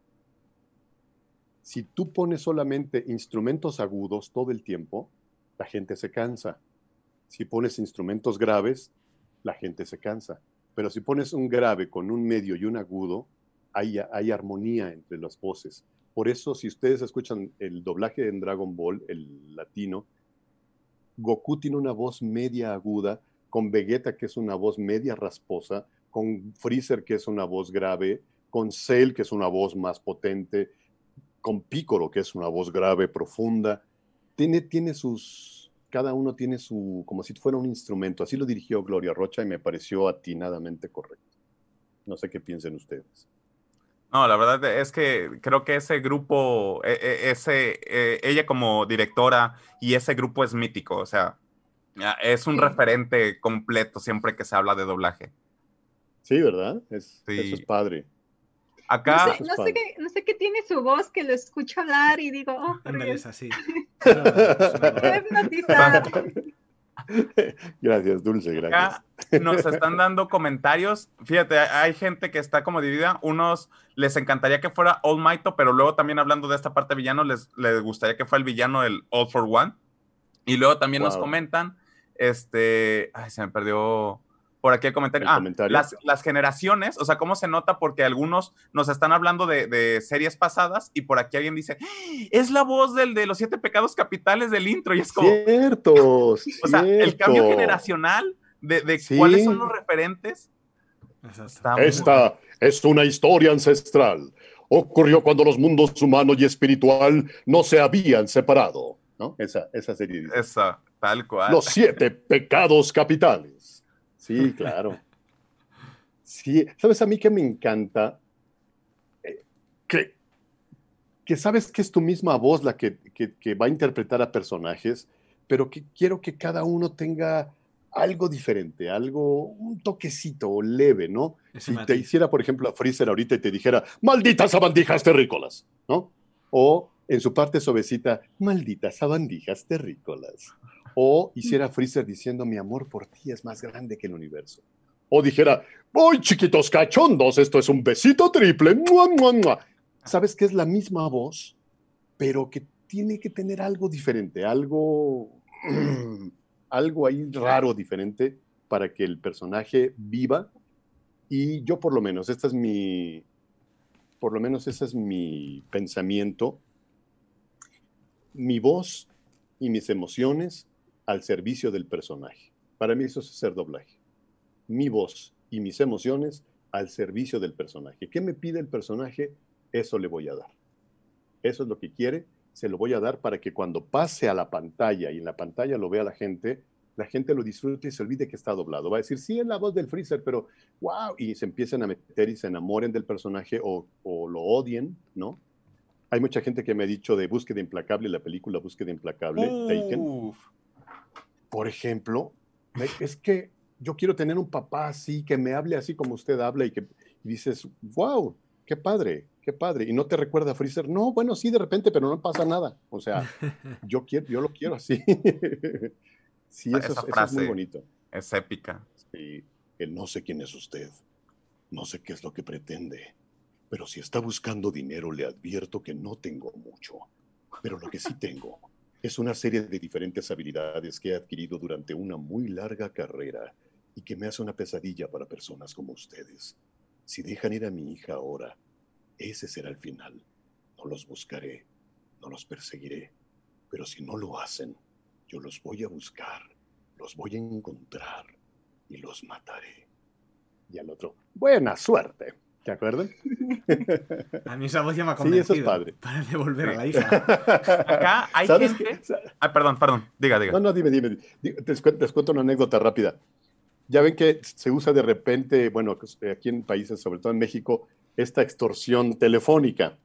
Si tú pones solamente instrumentos agudos todo el tiempo, la gente se cansa. Si pones instrumentos graves, la gente se cansa. Pero si pones un grave con un medio y un agudo, hay, armonía entre las voces. Por eso, si ustedes escuchan el doblaje en Dragon Ball, el latino, Goku tiene una voz media aguda, con Vegeta, que es una voz media rasposa, con Freezer, que es una voz grave, con Cell, que es una voz más potente, con Piccolo, que es una voz grave, profunda. Tiene, tiene sus, cada uno tiene su, como si fuera un instrumento. Así lo dirigió Gloria Rocha y me pareció atinadamente correcto. No sé qué piensen ustedes. No, la verdad es que creo que ese grupo, e, e, ese, e, ella como directora y ese grupo es mítico, o sea, es un referente completo siempre que se habla de doblaje. Sí, ¿verdad? Es, Eso es padre. Acá. No sé, qué, tiene su voz que lo escucho hablar y digo, oh, es así. gracias, Dulce, gracias. Acá nos están dando comentarios. Fíjate, hay gente que está como dividida. Unos les encantaría que fuera All Might, pero luego también hablando de esta parte villano, les, les gustaría que fuera el villano del All for One. Y luego también nos comentan, este, ay, se me perdió por aquí el comentario. ah, Las, las, generaciones, o sea, ¿cómo se nota? Porque algunos nos están hablando de, series pasadas y por aquí alguien dice, ¡Ah! es la voz del de los siete pecados capitales del intro y es como... Cierto, o sea, el cambio generacional de, cuáles son los referentes. Esta es una historia ancestral. Ocurrió cuando los mundos humano y espiritual no se habían separado. ¿No? Esa, esa serie. Esa, tal cual. Los siete pecados capitales. Sí, claro. Sí, sabes a mí que me encanta eh, que, sabes que es tu misma voz la que, va a interpretar a personajes, pero que quiero que cada uno tenga algo diferente, algo, un toquecito leve, ¿no? si te hiciera, por ejemplo, a Freezer ahorita y te dijera, malditas sabandijas terrícolas, ¿no? O en su parte suavecita, malditas sabandijas terrícolas. O hiciera Freezer diciendo, mi amor por ti es más grande que el universo. O dijera, voy chiquitos cachondos, esto es un besito triple. Sabes que es la misma voz, pero que tiene que tener algo diferente, algo, algo ahí raro diferente para que el personaje viva. Y yo por lo menos, esta es mi, por lo menos es mi pensamiento. Mi voz y mis emociones al servicio del personaje. Para mí eso es hacer doblaje. Mi voz y mis emociones al servicio del personaje. ¿Qué me pide el personaje? Eso le voy a dar. Eso es lo que quiere, se lo voy a dar para que cuando pase a la pantalla y en la pantalla lo vea la gente, la gente lo disfrute y se olvide que está doblado. Va a decir, sí, es la voz del Freezer, pero wow, y se empiecen a meter y se enamoren del personaje o, lo odien, ¿no? Hay mucha gente que me ha dicho de Búsqueda Implacable, la película Búsqueda Implacable, por ejemplo, es que yo quiero tener un papá así, que me hable así como usted habla y que dices, wow, qué padre, qué padre. Y no te recuerda a Freezer. No, bueno, sí, de repente, pero no pasa nada. O sea, yo, quiero, yo lo quiero así. sí, Esa frase es muy bonito. Es épica. Sí, que no sé quién es usted, no sé qué es lo que pretende, pero si está buscando dinero, le advierto que no tengo mucho. Pero lo que sí tengo es una serie de diferentes habilidades que he adquirido durante una muy larga carrera y que me hace una pesadilla para personas como ustedes. Si dejan ir a mi hija ahora, ese será el final. No los buscaré, no los perseguiré, pero si no lo hacen, yo los voy a buscar, los voy a encontrar y los mataré. Y al otro, buena suerte. ¿Te acuerdas? A mí esa voz ya me ha convencido. Sí, eso es padre. Para devolver a la hija. Acá hay gente... Ah, perdón, perdón. Diga, diga. No, no, dime, dime. Te, cuento una anécdota rápida. Ya ven que se usa de repente, bueno, pues, eh, aquí en países, sobre todo en México, esta extorsión telefónica.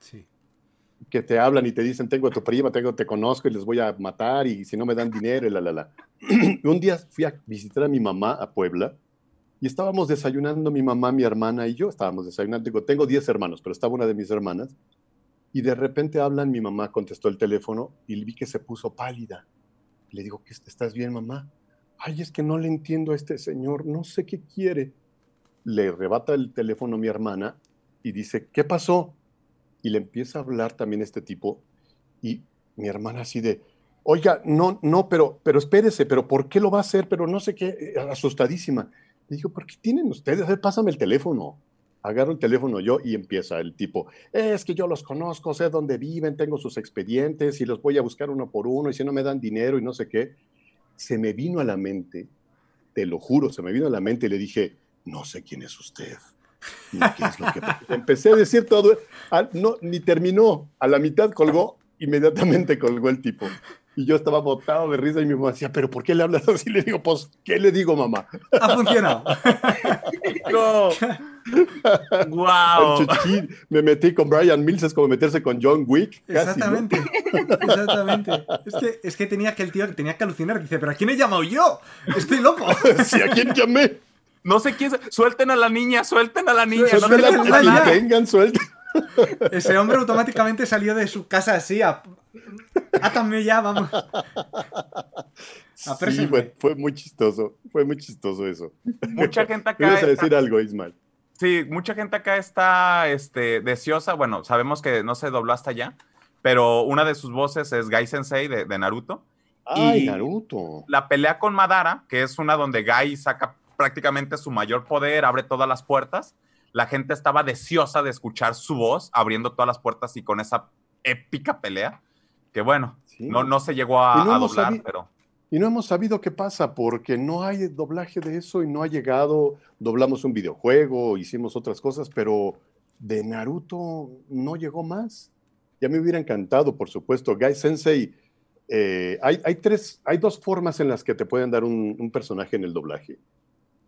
Sí. Que te hablan y te dicen, tengo a tu prima, tengo, te conozco y les voy a matar y si no me dan dinero y la, la, la. Un día fui a visitar a mi mamá a Puebla y estábamos desayunando mi mamá, mi hermana y yo, estábamos desayunando, digo, tengo 10 hermanos, pero estaba una de mis hermanas, y de repente hablan, mi mamá contestó el teléfono y vi que se puso pálida. Le digo, ¿estás bien, mamá? Ay, es que no le entiendo a este señor, no sé qué quiere. Le arrebata el teléfono a mi hermana y dice, ¿qué pasó? Y le empieza a hablar también este tipo y mi hermana así de, oiga, no, no, pero, pero espérese, pero ¿por qué lo va a hacer? Pero no sé qué, eh, asustadísima. Le digo, ¿por qué tienen ustedes? A ver, pásame el teléfono. Agarro el teléfono yo y empieza el tipo, es que yo los conozco, sé dónde viven, tengo sus expedientes y los voy a buscar uno por uno y si no me dan dinero y no sé qué. Se me vino a la mente, te lo juro, se me vino a la mente y le dije, no sé quién es usted. Empecé a decir todo, no, ni terminó, a la mitad colgó, inmediatamente colgó el tipo. Y yo estaba botado de risa y mi mamá decía, pero ¿por qué le hablas así? Le digo, pues, ¿qué le digo, mamá? Ha funcionado. me metí con Brian Mills, es como meterse con John Wick. exactamente, exactamente. Es que, es que tenía que el tío tenía que alucinar. Dice, pero ¿a quién he llamado yo? Estoy loco. sí, ¿a quién llamé? No sé quién. Suelten a la niña, suelten a la niña. Suelten no a la niña. suelten. Ese hombre automáticamente salió de su casa así, a, Átame ah, ya, vamos. sí, fue, muy chistoso, fue muy chistoso eso. Mucha gente acá. decir algo, Sí, mucha gente acá está este, deseosa. Bueno, sabemos que no se dobló hasta allá, pero una de sus voces es Gai Sensei de, Naruto. y Naruto! La pelea con Madara, que es una donde Gai saca prácticamente su mayor poder, abre todas las puertas. La gente estaba deseosa de escuchar su voz abriendo todas las puertas y con esa épica pelea que bueno, no, no se llegó a, doblar, pero... Y no hemos sabido qué pasa, porque no hay doblaje de eso y no ha llegado, doblamos un videojuego, hicimos otras cosas, pero de Naruto no llegó más. Ya me hubiera encantado, por supuesto. Guy Sensei, eh, hay, tres, hay dos formas en las que te pueden dar un, un personaje en el doblaje.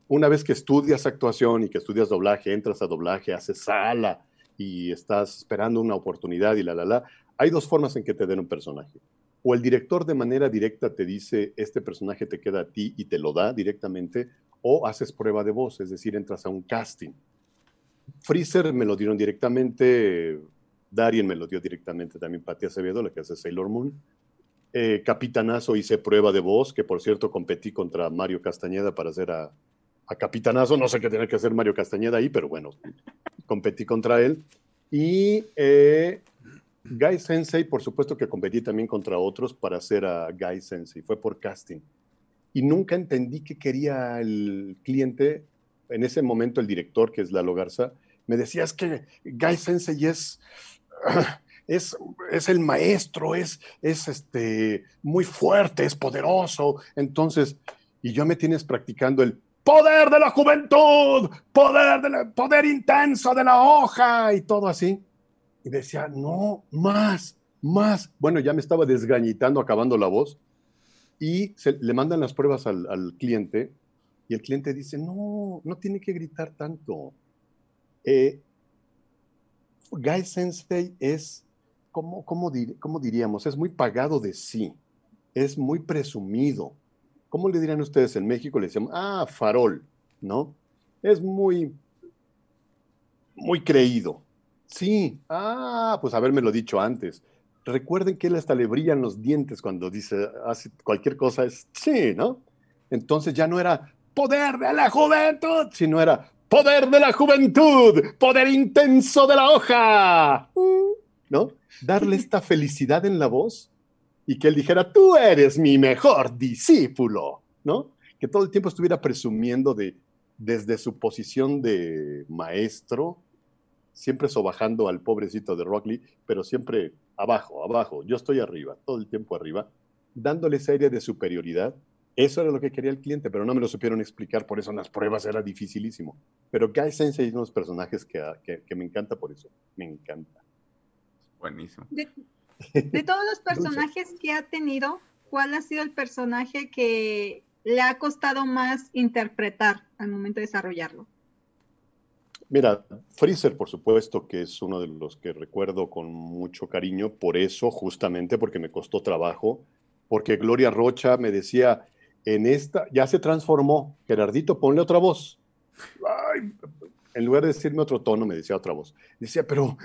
Una vez que estudias actuación y que estudias doblaje, entras a doblaje, haces sala, y estás esperando una oportunidad y la, la, la. Hay dos formas en que te den un personaje. O el director de manera directa te dice, este personaje te queda a ti y te lo da directamente, o haces prueba de voz, es decir, entras a un casting. Freezer me lo dieron directamente, Darien me lo dio directamente también Patia Acevedo, la que hace Sailor Moon. Eh, Capitanazo hice prueba de voz, que por cierto competí contra Mario Castañeda para hacer a, Capitanazo. No sé qué tenía que hacer Mario Castañeda ahí, pero bueno, competí contra él. Y eh, Guy Sensei, por supuesto que competí también contra otros para hacer a Guy Sensei, fue por casting. Y nunca entendí qué quería el cliente, en ese momento el director, que es Lalo Garza, me decía, es que Guy Sensei es, es, el maestro, es, es este, muy fuerte, es poderoso. Entonces, y yo me tienes practicando el poder de la juventud, poder, del poder intenso de la hoja y todo así y decía, no, más, más. Bueno, ya me estaba desgañitando, acabando la voz. Y le mandan las pruebas al, cliente y el cliente dice, no, no tiene que gritar tanto. Eh, Guy Sensei es, ¿cómo, diríamos? Es muy pagado de sí, es muy presumido. ¿Cómo le dirían ustedes en México? Le decían, ah, farol, ¿no? Es muy, muy creído, Sí, ah, pues lo dicho antes. Recuerden que él hasta le brillan los dientes cuando dice, cualquier cosa, es sí, ¿no? Entonces ya no era poder de la juventud, sino era poder de la juventud, poder intenso de la hoja, ¿no? Darle esta felicidad en la voz y que él dijera, tú eres mi mejor discípulo, ¿no? Que todo el tiempo estuviera presumiendo de, desde su posición de maestro, siempre sobajando al pobrecito de Rockley, pero siempre abajo, abajo, yo estoy arriba, todo el tiempo arriba, dándole esa aire de superioridad. Eso era lo que quería el cliente, pero no me lo supieron explicar, por eso en las pruebas era dificilísimo. Pero Guy Sensei es uno de los personajes que, me encanta por eso, me encanta. Buenísimo. de todos los personajes que ha tenido, ¿cuál ha sido el personaje que le ha costado más interpretar al momento de desarrollarlo? Mira, Freezer, por supuesto, que es uno de los que recuerdo con mucho cariño, por eso, justamente porque me costó trabajo, porque Gloria Rocha me decía, en esta, ya se transformó, Gerardito, ponle otra voz. en lugar de decirme otro tono, me decía otra voz. Decía, pero,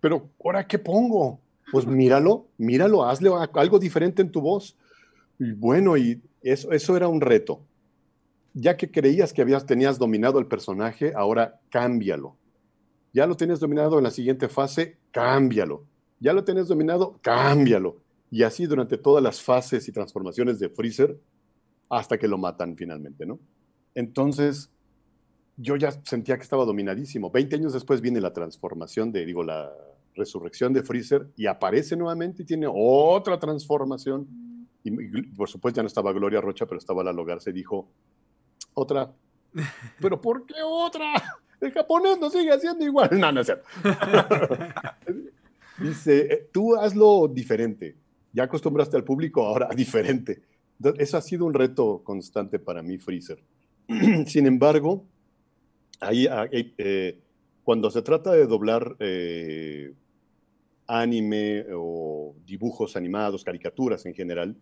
pero, ¿ahora qué pongo? Pues míralo, míralo, hazle algo diferente en tu voz. Y bueno, y eso, eso era un reto ya que creías que habías, tenías dominado el personaje, ahora cámbialo. Ya lo tienes dominado en la siguiente fase, cámbialo. Ya lo tienes dominado, cámbialo. Y así durante todas las fases y transformaciones de Freezer hasta que lo matan finalmente, ¿no? Entonces, yo ya sentía que estaba dominadísimo. Veinte años después viene la transformación de, digo, la resurrección de Freezer y aparece nuevamente y tiene otra transformación. Y, por supuesto ya no estaba Gloria Rocha, pero estaba la Se dijo, otra. ¿Pero por qué otra? El japonés no sigue haciendo igual. No, no es cierto. Dice, eh, tú hazlo diferente. Ya acostumbraste al público, ahora diferente. Eso ha sido un reto constante para mí, Freezer. Sin embargo, ahí, ah, eh, eh, cuando se trata de doblar anime o dibujos animados, caricaturas en general,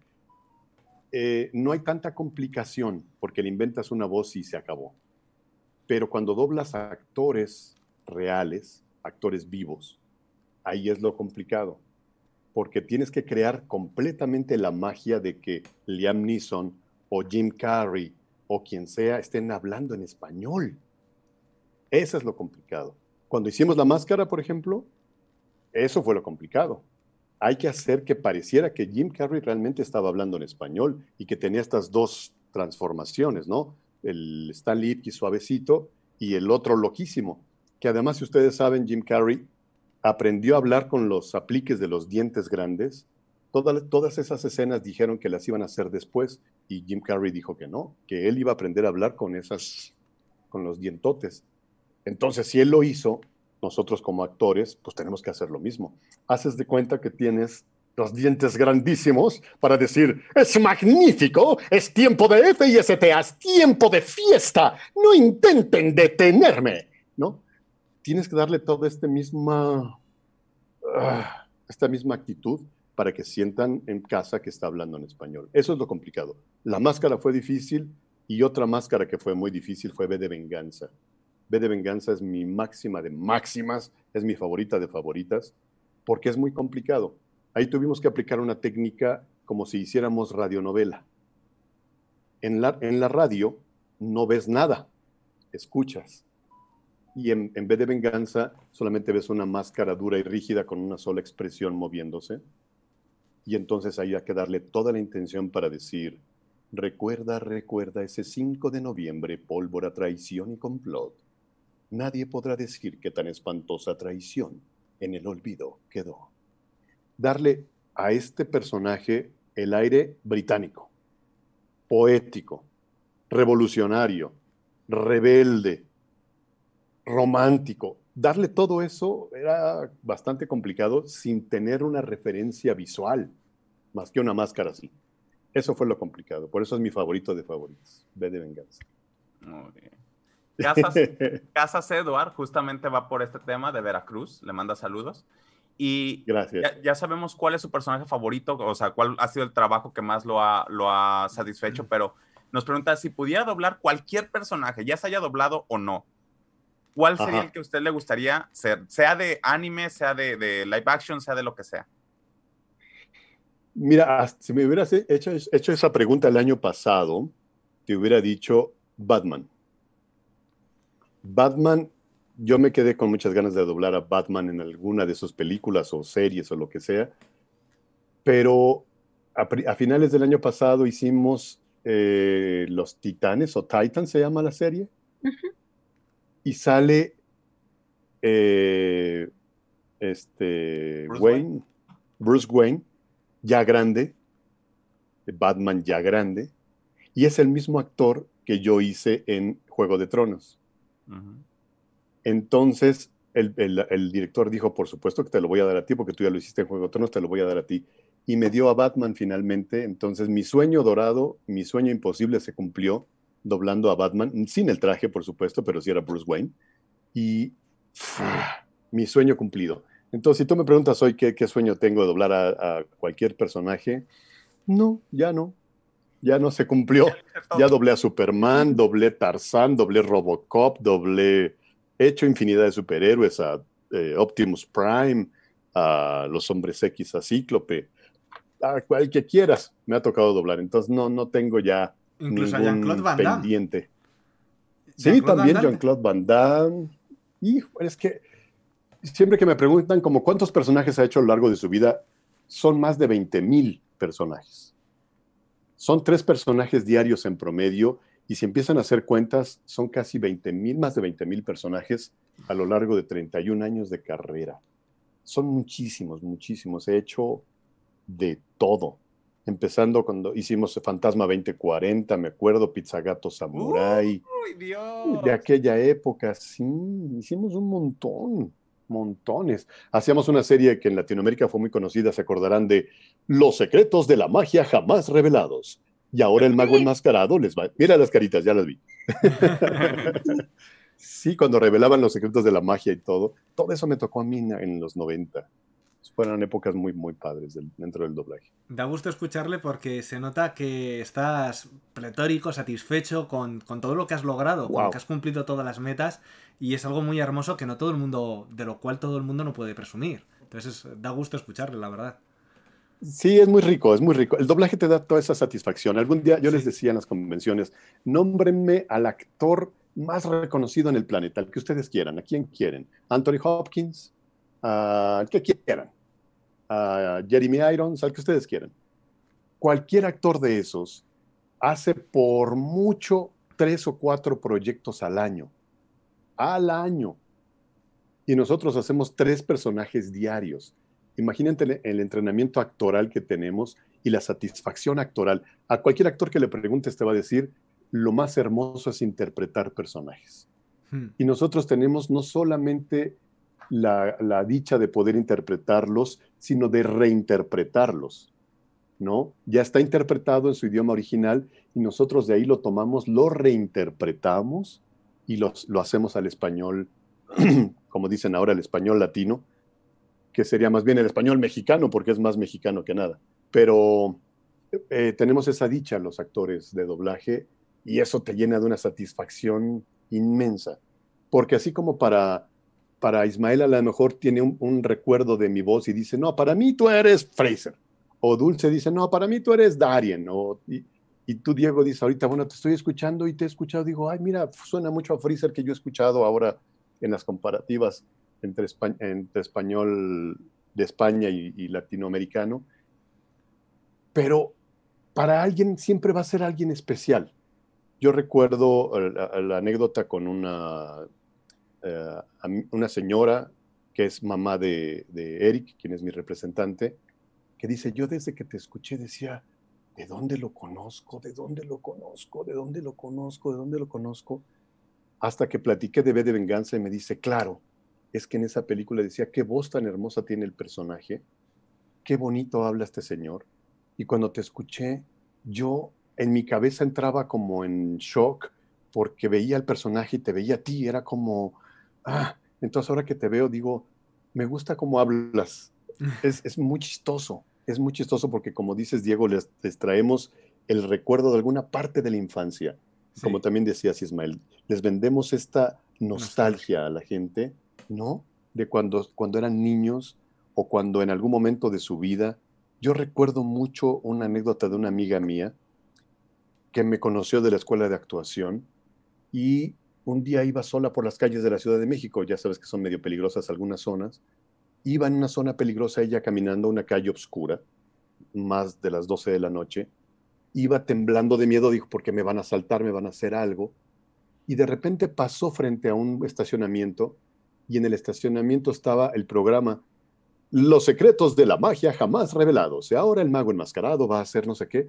eh, no hay tanta complicación porque le inventas una voz y se acabó. Pero cuando doblas a actores reales, actores vivos, ahí es lo complicado. Porque tienes que crear completamente la magia de que Liam Neeson o Jim Carrey o quien sea estén hablando en español. Eso es lo complicado. Cuando hicimos la máscara, por ejemplo, eso fue lo complicado hay que hacer que pareciera que Jim Carrey realmente estaba hablando en español y que tenía estas dos transformaciones, ¿no? El Stan Lee suavecito y el otro loquísimo, que además, si ustedes saben, Jim Carrey aprendió a hablar con los apliques de los dientes grandes. todas esas escenas dijeron que las iban a hacer después y Jim Carrey dijo que no, que él iba a aprender a hablar con esas, con los dientotes. Entonces, si él lo hizo, nosotros como actores, pues tenemos que hacer lo mismo. Haces de cuenta que tienes los dientes grandísimos para decir, es magnífico, es tiempo de FISTA, es tiempo de fiesta, no intenten detenerme, ¿no? Tienes que darle toda este misma, ah, esta misma actitud para que sientan en casa que está hablando en español. Eso es lo complicado. La máscara fue difícil y otra máscara que fue muy difícil fue B de Venganza B de Venganza es mi máxima de máximas, es mi favorita de favoritas, porque es muy complicado. Ahí tuvimos que aplicar una técnica como si hiciéramos radionovela. En la, en la radio no ves nada, escuchas. Y en, en B de Venganza solamente ves una máscara dura y rígida con una sola expresión moviéndose. Y entonces ahí hay que darle toda la intención para decir, recuerda, recuerda ese 5 de noviembre, pólvora, traición y complot nadie podrá decir que tan espantosa traición en el olvido quedó. Darle a este personaje el aire británico, poético, revolucionario, rebelde, romántico. Darle todo eso era bastante complicado sin tener una referencia visual, más que una máscara así. Eso fue lo complicado. Por eso es mi favorito de favoritos, B de Venganza. Casas, Casas Eduard justamente va por este tema de Veracruz, le manda saludos. Y Gracias. Ya, sabemos cuál es su personaje favorito, o sea, cuál ha sido el trabajo que más lo ha, lo ha satisfecho, pero nos pregunta si pudiera doblar cualquier personaje, ya se haya doblado o no, ¿cuál sería el que a usted le gustaría ser? Sea de anime, sea de, live action, sea de lo que sea. Mira, si me hubieras hecho, hecho esa pregunta el año pasado, te hubiera dicho Batman. Batman, yo me quedé con muchas ganas de doblar a Batman en alguna de sus películas o series o lo que sea, pero a, finales del año pasado hicimos eh, Los Titanes o Titan se llama la serie y sale eh, este Wayne, Bruce Wayne, ya grande, Batman ya grande, y es el mismo actor que yo hice en Juego de Tronos. Entonces, el, director dijo, por supuesto que te lo voy a dar a ti, porque tú ya lo hiciste en Juego de Tronos, te lo voy a dar a ti. Y me dio a Batman finalmente. Entonces, mi sueño dorado, mi sueño imposible se cumplió doblando a Batman, sin el traje, por supuesto, pero si era Bruce Wayne. Y mi sueño cumplido. Entonces, si tú me preguntas hoy qué, sueño tengo de doblar a, cualquier personaje, no, ya no ya no se cumplió. Ya doblé a Superman, doblé Tarzán, doblé Robocop, doblé. hecho infinidad de superhéroes, a eh, Optimus Prime, a los hombres X, a Cíclope, a cual que quieras. Me ha tocado doblar. Entonces no, no tengo ya ningún pendiente. sí, también Jean-Claude Van Damme. y es que siempre que me preguntan como cuántos personajes ha hecho a lo largo de su vida, son más de 20 mil personajes. Son tres personajes diarios en promedio y si empiezan a hacer cuentas, son casi 20 mil, más de 20 mil personajes a lo largo de 31 años de carrera. Son muchísimos, muchísimos. He hecho de todo. Empezando cuando hicimos Fantasma 2040, me acuerdo, Pizza Pizzagato Samurai. De aquella época, sí, hicimos un montón montones. Hacíamos una serie que en Latinoamérica fue muy conocida, se acordarán de Los secretos de la magia jamás revelados. Y ahora el mago enmascarado les va. Mira las caritas, ya las vi. sí, cuando revelaban los secretos de la magia y todo, todo eso me tocó a mí en los 90 fueron épocas muy, muy padres dentro del doblaje. Da gusto escucharle porque se nota que estás pletórico, satisfecho con, todo lo que has logrado, con que has cumplido todas las metas y es algo muy hermoso que no todo el mundo, de lo cual todo el mundo no puede presumir. Entonces da gusto escucharle, la verdad. Sí, es muy rico, es muy rico. El doblaje te da toda esa satisfacción. Algún día yo les decía en las convenciones, nómbrenme al actor más reconocido en el planeta, al que ustedes quieran, a quien quieren. Anthony Hopkins, al ah, que quieran, a ah, Jeremy Irons, al que ustedes quieran. Cualquier actor de esos hace por mucho tres o cuatro proyectos al año. Al año. Y nosotros hacemos tres personajes diarios. Imagínate el entrenamiento actoral que tenemos y la satisfacción actoral. A cualquier actor que le preguntes te va a decir, lo más hermoso es interpretar personajes. Hmm. Y nosotros tenemos no solamente la, dicha de poder interpretarlos, sino de reinterpretarlos. ¿no? Ya está interpretado en su idioma original y nosotros de ahí lo tomamos, lo reinterpretamos y lo hacemos al español, como dicen ahora, el español latino, que sería más bien el español mexicano, porque es más mexicano que nada. Pero eh, tenemos esa dicha los actores de doblaje y eso te llena de una satisfacción inmensa, porque así como para para Ismael a lo mejor tiene un, recuerdo de mi voz y dice, no, para mí tú eres Fraser. O Dulce dice, no, para mí tú eres Darien. O, y, tú, Diego, dices, ahorita, bueno, te estoy escuchando y te he escuchado. Digo, ay, mira, suena mucho a Fraser que yo he escuchado ahora en las comparativas entre, España, español de España y, latinoamericano. Pero para alguien siempre va a ser alguien especial. Yo recuerdo eh, la anécdota con una eh, a una señora que es mamá de, de Eric, quien es mi representante, que dice, yo desde que te escuché decía, ¿de dónde lo conozco? ¿De dónde lo conozco? ¿De dónde lo conozco? ¿De dónde lo conozco? Hasta que platiqué de B de Venganza y me dice, claro, es que en esa película decía, qué voz tan hermosa tiene el personaje, qué bonito habla este señor. Y cuando te escuché, yo en mi cabeza entraba como en shock porque veía al personaje y te veía a ti, era como, Ah, entonces ahora que te veo digo, me gusta cómo hablas. Es, muy chistoso, es muy chistoso porque como dices Diego, les, traemos el recuerdo de alguna parte de la infancia. Como también decías Ismael, les vendemos esta nostalgia a la gente, ¿no? De cuando, cuando eran niños o cuando en algún momento de su vida. Yo recuerdo mucho una anécdota de una amiga mía que me conoció de la escuela de actuación y un día iba sola por las calles de la Ciudad de México, ya sabes que son medio peligrosas algunas zonas, iba en una zona peligrosa ella caminando a una calle oscura, más de las 12 de la noche, iba temblando de miedo, dijo, porque me van a asaltar, me van a hacer algo, y de repente pasó frente a un estacionamiento y en el estacionamiento estaba el programa Los secretos de la magia jamás revelados. Y ahora el mago enmascarado va a hacer no sé qué.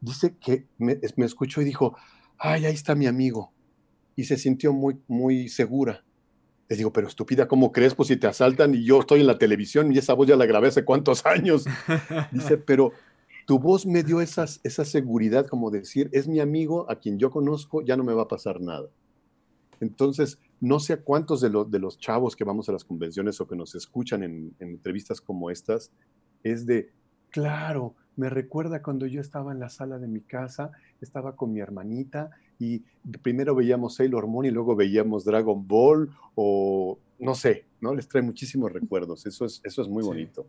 Dice que me, me escuchó y dijo, ay, ahí está mi amigo y se sintió muy, muy segura. Le digo, pero estúpida, ¿cómo crees? Pues si te asaltan y yo estoy en la televisión y esa voz ya la grabé hace cuántos años. Dice, pero tu voz me dio esa seguridad como decir, es mi amigo a quien yo conozco, ya no me va a pasar nada. Entonces, no sé a cuántos de, los, de los chavos que vamos a las convenciones o que nos escuchan en, en entrevistas como estas, es de, claro, me recuerda cuando yo estaba en la sala de mi casa, estaba con mi hermanita y primero veíamos Sailor Moon y luego veíamos Dragon Ball o no sé, ¿no? Les trae muchísimos recuerdos, eso es, eso es muy bonito.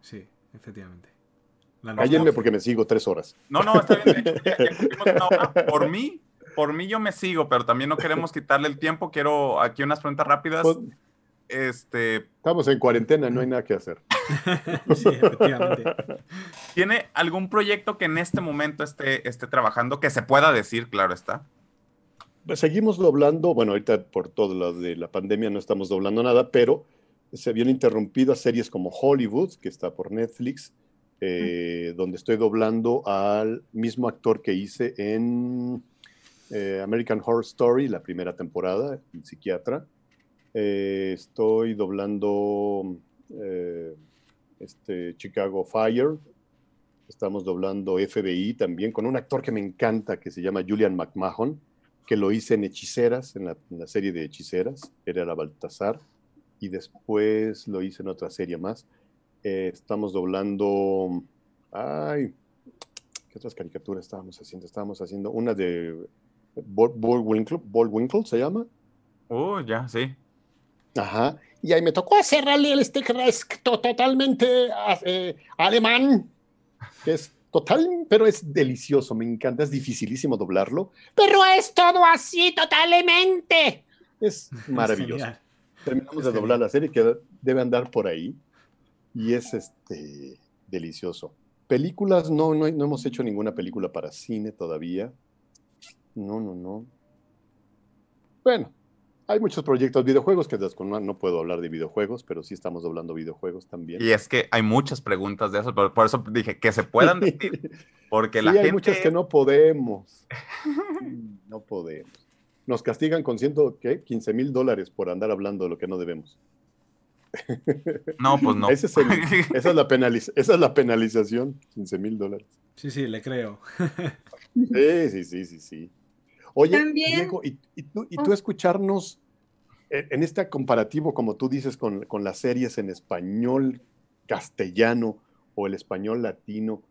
Sí, efectivamente. Cállenme porque me sigo tres horas. No, no, está bien. Por mí, por mí yo me sigo, pero también no queremos quitarle el tiempo. Quiero aquí unas preguntas rápidas. Pues, este... Estamos en cuarentena, no hay nada que hacer. ¿Tiene algún proyecto que en este momento esté, esté trabajando que se pueda decir, claro está? Pues seguimos doblando, bueno, ahorita por todo lo de la pandemia no estamos doblando nada, pero se habían interrumpido series como Hollywood, que está por Netflix, eh, donde estoy doblando al mismo actor que hice en eh, American Horror Story, la primera temporada, el psiquiatra. Eh, estoy doblando este, Chicago Fire, estamos doblando FBI también, con un actor que me encanta, que se llama Julian McMahon, que lo hice en Hechiceras, en la, serie de Hechiceras, era la Baltasar, y después lo hice en otra serie más. Eh, estamos doblando, ay, ¿qué otras caricaturas estábamos haciendo? Estábamos haciendo una de Ball Winkle se llama. Oh, ya, sí. Ajá, y ahí me tocó cerrarle el stick totalmente ah, eh, alemán, es total, pero es delicioso, me encanta, es dificilísimo doblarlo, pero es todo así totalmente. Es maravilloso. Terminamos de doblar la serie que debe andar por ahí y es este delicioso. Películas, no, no, no hemos hecho ninguna película para cine todavía. No, no, no. Bueno, hay muchos proyectos de videojuegos que no puedo hablar de videojuegos, pero sí estamos hablando videojuegos también. Y es que hay muchas preguntas de eso, por, eso dije que se puedan decir, porque sí, hay muchas que no podemos. no podemos. Nos castigan con ciento, 15 mil dólares por andar hablando de lo que no debemos. No, pues no. es la esa es la penalización, 15 mil dólares. Sí, sí, le creo. Sí, sí, sí, sí, sí. Oye, Diego, y, tú, y tú ah. escucharnos en este comparativo, como tú dices, con, con, las series en español castellano o el español latino,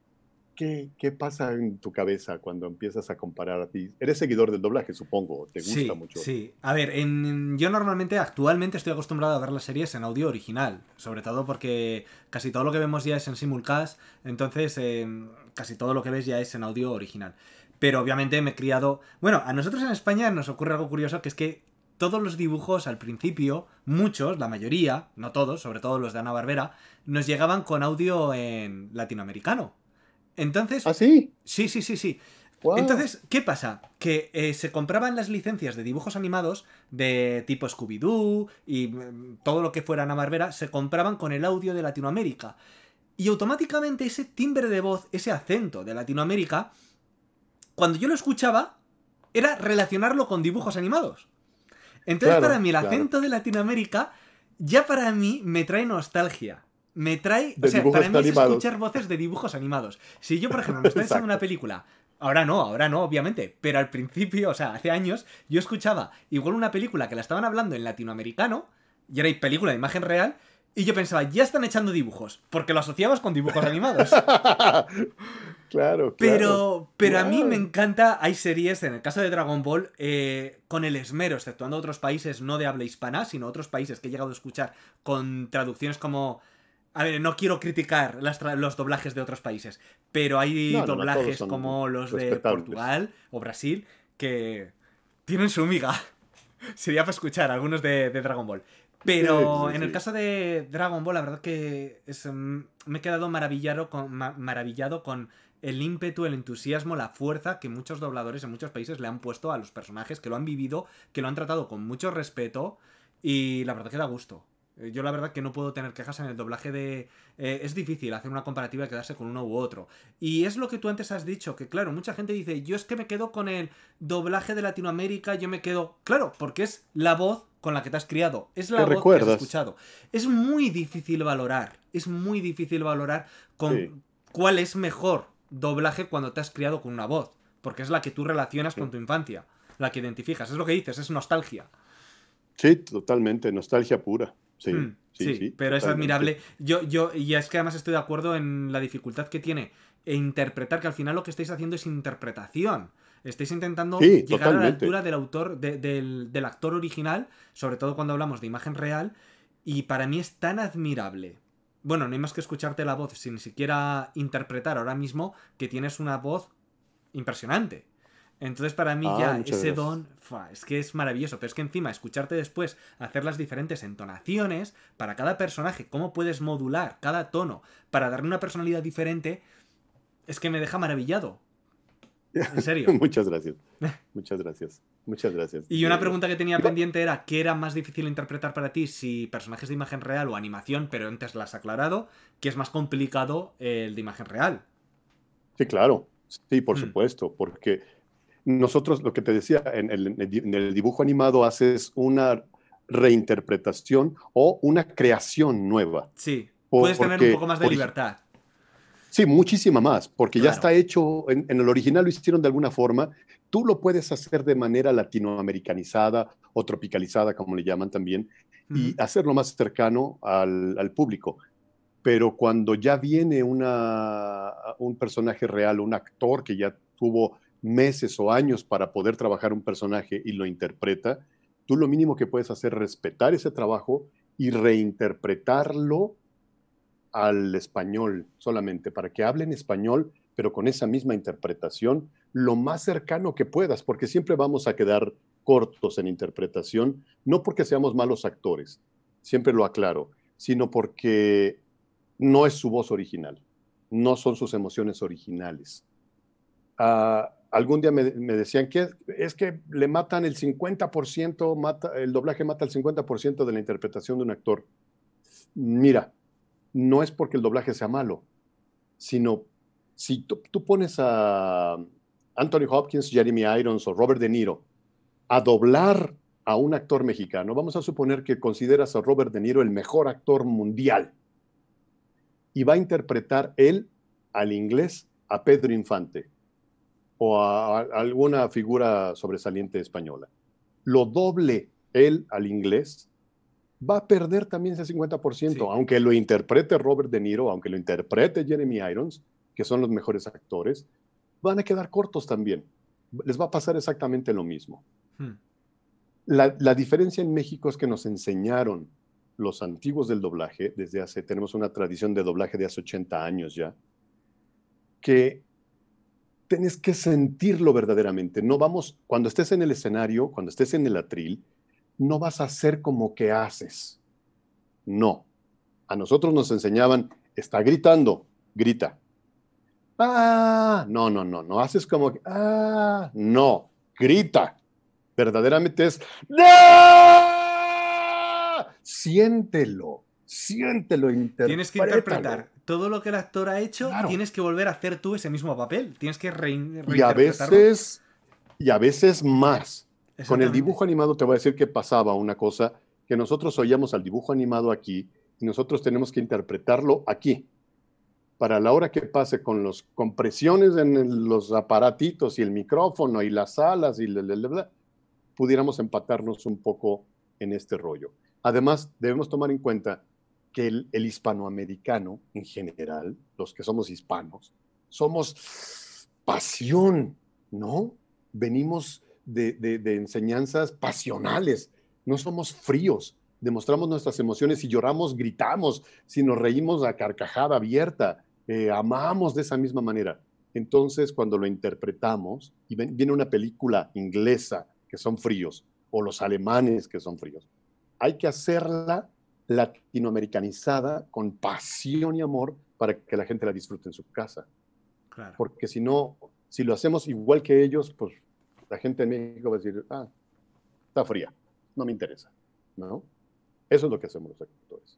¿qué, ¿qué, pasa en tu cabeza cuando empiezas a comparar a ti? Eres seguidor del doblaje, supongo, te gusta mucho. Sí, a ver, en, yo normalmente, actualmente estoy acostumbrado a ver las series en audio original, sobre todo porque casi todo lo que vemos ya es en simulcast, entonces em, casi todo lo que ves ya es en audio original. Pero obviamente me he criado... Bueno, a nosotros en España nos ocurre algo curioso, que es que todos los dibujos al principio, muchos, la mayoría, no todos, sobre todo los de Ana Barbera, nos llegaban con audio en latinoamericano. Entonces... ¿Ah, sí? Sí, sí, sí, sí. Entonces, ¿qué pasa? Que eh, se compraban las licencias de dibujos animados de tipo Scooby-Doo y mm, todo lo que fuera Ana Barbera, se compraban con el audio de Latinoamérica. Y automáticamente ese timbre de voz, ese acento de Latinoamérica, cuando yo lo escuchaba, era relacionarlo con dibujos animados. Entonces, para mí, el acento de Latinoamérica ya para mí me trae nostalgia. Me trae. o sea, para mí es escuchar voces de dibujos animados. Si yo, por ejemplo, me estoy haciendo una película. Ahora no, ahora no, obviamente. Pero al principio, o sea, hace años, yo escuchaba igual una película que la estaban hablando en latinoamericano. Y era película de imagen real. Y yo pensaba, ya están echando dibujos, porque lo asociabas con dibujos animados. claro, claro. Pero, pero a mí me encanta, hay series, en el caso de Dragon Ball, eh, con el esmero, exceptuando otros países no de habla hispana, sino otros países que he llegado a escuchar con traducciones como... A ver, no quiero criticar los doblajes de otros países, pero hay doblajes como los de Portugal o Brasil que tienen su miga. Sería para escuchar algunos de Dragon Ball. Pero en el caso de Dragon Ball, la verdad que es, mm, me he quedado maravillado con, maravillado con el ímpetu, el entusiasmo, la fuerza que muchos dobladores en muchos países le han puesto a los personajes, que lo han vivido, que lo han tratado con mucho respeto y la verdad que da gusto. Eh, yo la verdad que no puedo tener quejas en el doblaje de... Eh, es difícil hacer una comparativa y quedarse con uno u otro. Y es lo que tú antes has dicho, que claro, mucha gente dice, yo es que me quedo con el doblaje de Latinoamérica, yo me quedo... Claro, porque es la voz con la que te has criado, es la voz que has escuchado. Es muy difícil valorar, es muy difícil valorar con cuál es mejor doblaje cuando te has criado con una voz, porque es la que tú relacionas con tu infancia, la que identificas, es lo que dices, es nostalgia. Sí, totalmente, nostalgia pura. Mm, sí, pero es admirable. Yo, yo, y es que además estoy de acuerdo en la dificultad que tiene e interpretar, que al final lo que estáis haciendo es interpretación. Estáis intentando llegar a la altura del autor, del, del actor original, sobre todo cuando hablamos de imagen real, y para mí es tan admirable. Bueno, no hay más que escucharte la voz, sin siquiera interpretar ahora mismo que tienes una voz impresionante. Entonces para mí ah, ya ese don, es que es maravilloso, pero es que encima escucharte después hacer las diferentes entonaciones para cada personaje, cómo puedes modular cada tono para darle una personalidad diferente, es que me deja maravillado. En serio. Muchas gracias. Muchas gracias. Muchas gracias. Y una pregunta que tenía pendiente era, ¿qué era más difícil interpretar para ti si personajes de imagen real o animación? Pero antes las has aclarado, que es más complicado el de imagen real. Sí, claro. Sí, por hmm. supuesto, porque nosotros, lo que te decía, en el, dibujo animado haces una reinterpretación o una creación nueva. Sí, puedes tener un poco más de libertad. Sí, muchísima más, porque ya está hecho, en, el original lo hicieron de alguna forma, tú lo puedes hacer de manera latinoamericanizada o tropicalizada, como le llaman también, y hacerlo más cercano al, al, público. Pero cuando ya viene una, un personaje real, un actor que ya tuvo meses o años para poder trabajar un personaje y lo interpreta, tú lo mínimo que puedes hacer es respetar ese trabajo y reinterpretarlo al español solamente, para que hable en español, pero con esa misma interpretación, lo más cercano que puedas, porque siempre vamos a quedar cortos en interpretación, no porque seamos malos actores, siempre lo aclaro, sino porque no es su voz original, no son sus emociones originales. Ah, algún día me, decían que es que le matan el 50%, el doblaje mata el 50% de la interpretación de un actor. Mira, no es porque el doblaje sea malo, sino si tú pones a Anthony Hopkins, Jeremy Irons o Robert De Niro a doblar a un actor mexicano, vamos a suponer que consideras a Robert De Niro el mejor actor mundial y va a interpretar él al inglés a Pedro Infante o a, alguna figura sobresaliente española, lo doble él al inglés, va a perder también ese 50%, aunque lo interprete Robert De Niro, aunque lo interprete Jeremy Irons, que son los mejores actores, van a quedar cortos también. Les va a pasar exactamente lo mismo. Hmm. La, diferencia en México es que nos enseñaron los antiguos del doblaje, desde hace, tenemos una tradición de doblaje de hace 80 años ya, que tienes que sentirlo verdaderamente. No vamos, cuando estés en el escenario, cuando estés en el atril, no vas a hacer como que haces. No. A nosotros nos enseñaban, está gritando, grita. Ah, no, no, no, no haces como que, ah, no, grita. Verdaderamente es, ¡No! Siéntelo, siéntelo, Tienes que interpretar todo lo que el actor ha hecho, tienes que volver a hacer tú ese mismo papel. Tienes que reinterpretarlo. Y a veces, y a veces más. Con el dibujo animado te voy a decir que pasaba una cosa que nosotros oíamos al dibujo animado aquí y nosotros tenemos que interpretarlo aquí. Para la hora que pase con las compresiones en los aparatitos y el micrófono y las alas y bla, bla, pudiéramos empatarnos un poco en este rollo. Además, debemos tomar en cuenta que el, hispanoamericano en general, los que somos hispanos, somos pasión, ¿no? Venimos de, enseñanzas pasionales, no somos fríos, demostramos nuestras emociones, y lloramos, gritamos, si nos reímos a carcajada abierta, eh, amamos de esa misma manera. Entonces, cuando lo interpretamos, y viene una película inglesa que son fríos, o los alemanes que son fríos, hay que hacerla latinoamericanizada con pasión y amor para que la gente la disfrute en su casa. Porque si no, si lo hacemos igual que ellos, pues la gente en México va a decir, ah, está fría, no me interesa, ¿no? Eso es lo que hacemos los agricultores